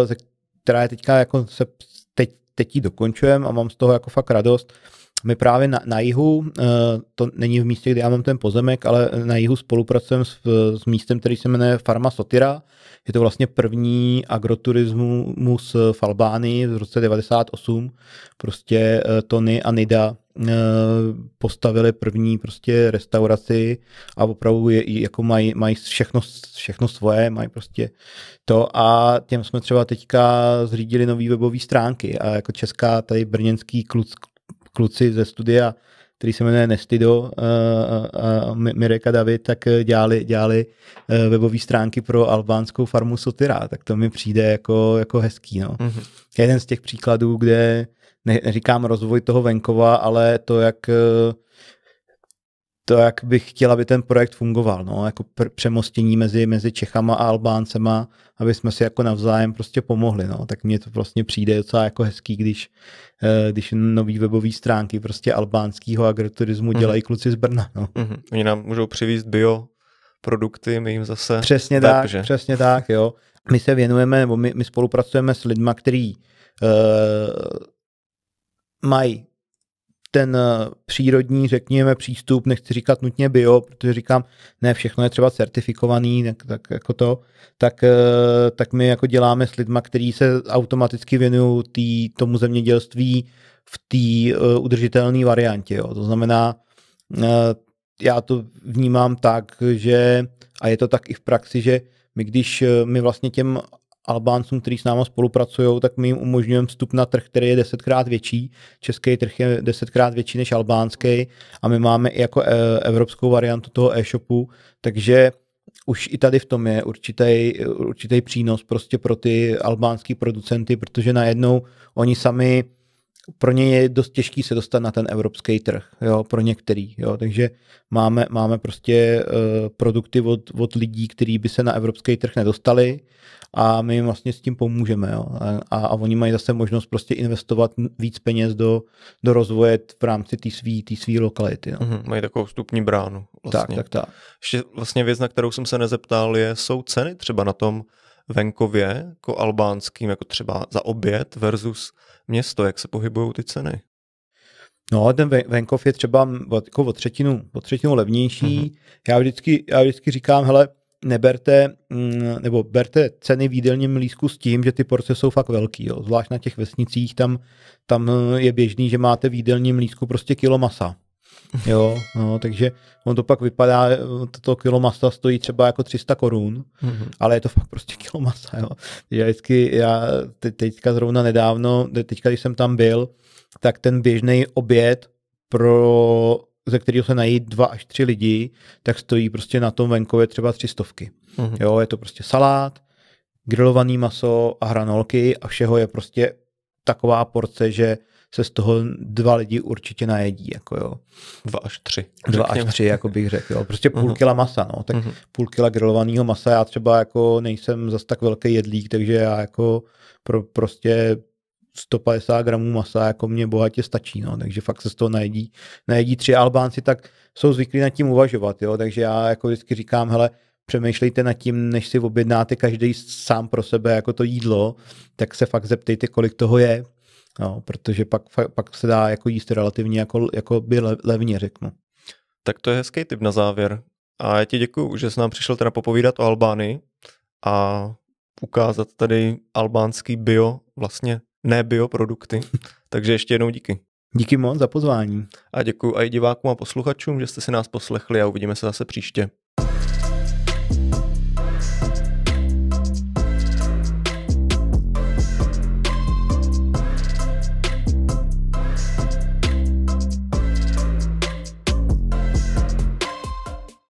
která je teďka jako se teď, teď ji dokončujeme a mám z toho jako fakt radost, uh, my právě na, na jihu, eh, to není v místě, kde já mám ten pozemek, ale na jihu spolupracujeme s, s místem, který se jmenuje Farma Sotira. Je to vlastně první agroturismus v Albánii v roce 98. Prostě eh, Tony a Nida eh, postavili první prostě restauraci a opravdu je, jako mají, mají všechno, všechno svoje, mají prostě to a těm jsme třeba teďka zřídili nový webové stránky a jako česká tady brněnský kluc, kluci ze studia, který se jmenuje Nestido eh, eh, a Mirek a David, tak eh, dělali, dělali webové stránky pro albánskou farmu Sotyra, tak to mi přijde jako, jako hezký. No. Mm-hmm. Jeden z těch příkladů, kde ne, neříkám rozvoj toho venkova, ale to, jak uh, to, jak bych chtěla, aby ten projekt fungoval, no, jako pr- přemostění mezi, mezi Čechama a Albáncema, aby jsme si jako navzájem prostě pomohli, no, tak mně to vlastně přijde docela jako hezký, když, eh, když nový webové stránky prostě albánského agroturismu mhm. dělají mm-hmm. kluci z Brna, no. Mm-hmm. Oni nám můžou přivízt bio produkty, my jim zase... Přesně web, tak, že? přesně tak, jo. My se věnujeme, nebo my, my spolupracujeme s lidma, který uh, eh, mají ten eh, přírodní, řekněme, přístup, nechci říkat nutně bio, protože říkám, ne, všechno je třeba certifikovaný, tak, tak jako to, tak, eh, tak my jako děláme s lidma, kteří se automaticky věnují tý, tomu zemědělství v té uh, eh, udržitelné variantě. Jo. To znamená, uh, já to vnímám tak, že, a je to tak i v praxi, že my když my vlastně těm Albáncům, kteří s námi spolupracují, tak my jim umožňujeme vstup na trh, který je desetkrát větší. Český trh je desetkrát větší než albánský a my máme i jako eh, evropskou variantu toho e-shopu, takže už i tady v tom je určitý, určitý přínos prostě pro ty albánský producenty, protože najednou oni sami pro ně je dost těžký se dostat na ten evropský trh, jo, pro některý, jo, takže máme, máme prostě uh, produkty od, od lidí, kteří by se na evropský trh nedostali a my jim vlastně s tím pomůžeme, jo, a, a oni mají zase možnost prostě investovat víc peněz do, do rozvoje v rámci té svý, tý svý lokality, no. Mm-hmm, mají takovou vstupní bránu. Vlastně. Tak, tak, tak. Ještě vlastně věc, na kterou jsem se nezeptal, je, jsou ceny třeba na tom, venkově, jako albánským, jako třeba za oběd versus město, jak se pohybují ty ceny? No, ten venkov je třeba jako o třetinu, o třetinu levnější. Mm-hmm. Já, vždycky, já vždycky říkám, hele, neberte, mm, nebo berte ceny v jídelním lístku s tím, že ty porce jsou fakt velký, jo. zvlášť na těch vesnicích, tam, tam je běžný, že máte v jídelním lístku prostě kilo masa. Jo, no, takže on to pak vypadá, toto kilo masa stojí třeba jako 300 korun, mm-hmm. ale je to fakt prostě kilo masa, jo. Já vždycky, já te, teďka zrovna nedávno, teďka když jsem tam byl, tak ten běžný oběd pro ze kterého se nají dva až tři lidi, tak stojí prostě na tom venkově třeba tři stovky. Mm-hmm. Jo, je to prostě salát, grilovaný maso a hranolky a všeho je prostě taková porce, že se z toho dva lidi určitě najedí, jako jo. Dva až tři. Dva řekněme. až tři, jako bych řekl, jo. Prostě půl uh-huh. kila masa, no. Tak uh-huh. půl kila grilovaného masa, já třeba jako nejsem zas tak velký jedlík, takže já jako pro, prostě 150 gramů masa jako mě bohatě stačí, no, takže fakt se z toho najedí, najedí tři Albánci, tak jsou zvyklí nad tím uvažovat, jo, takže já jako vždycky říkám, hele, přemýšlejte nad tím, než si objednáte každý sám pro sebe jako to jídlo, tak se fakt zeptejte, kolik toho je, No, protože pak, pak se dá jako jíst relativně jako, jako by levně, řeknu. Tak to je hezký tip na závěr. A já ti děkuji, že jsi nám přišel teda popovídat o Albánii a ukázat tady albánský bio, vlastně ne bio produkty. (laughs) Takže ještě jednou díky. Díky moc za pozvání. A děkuji i divákům a posluchačům, že jste si nás poslechli a uvidíme se zase příště.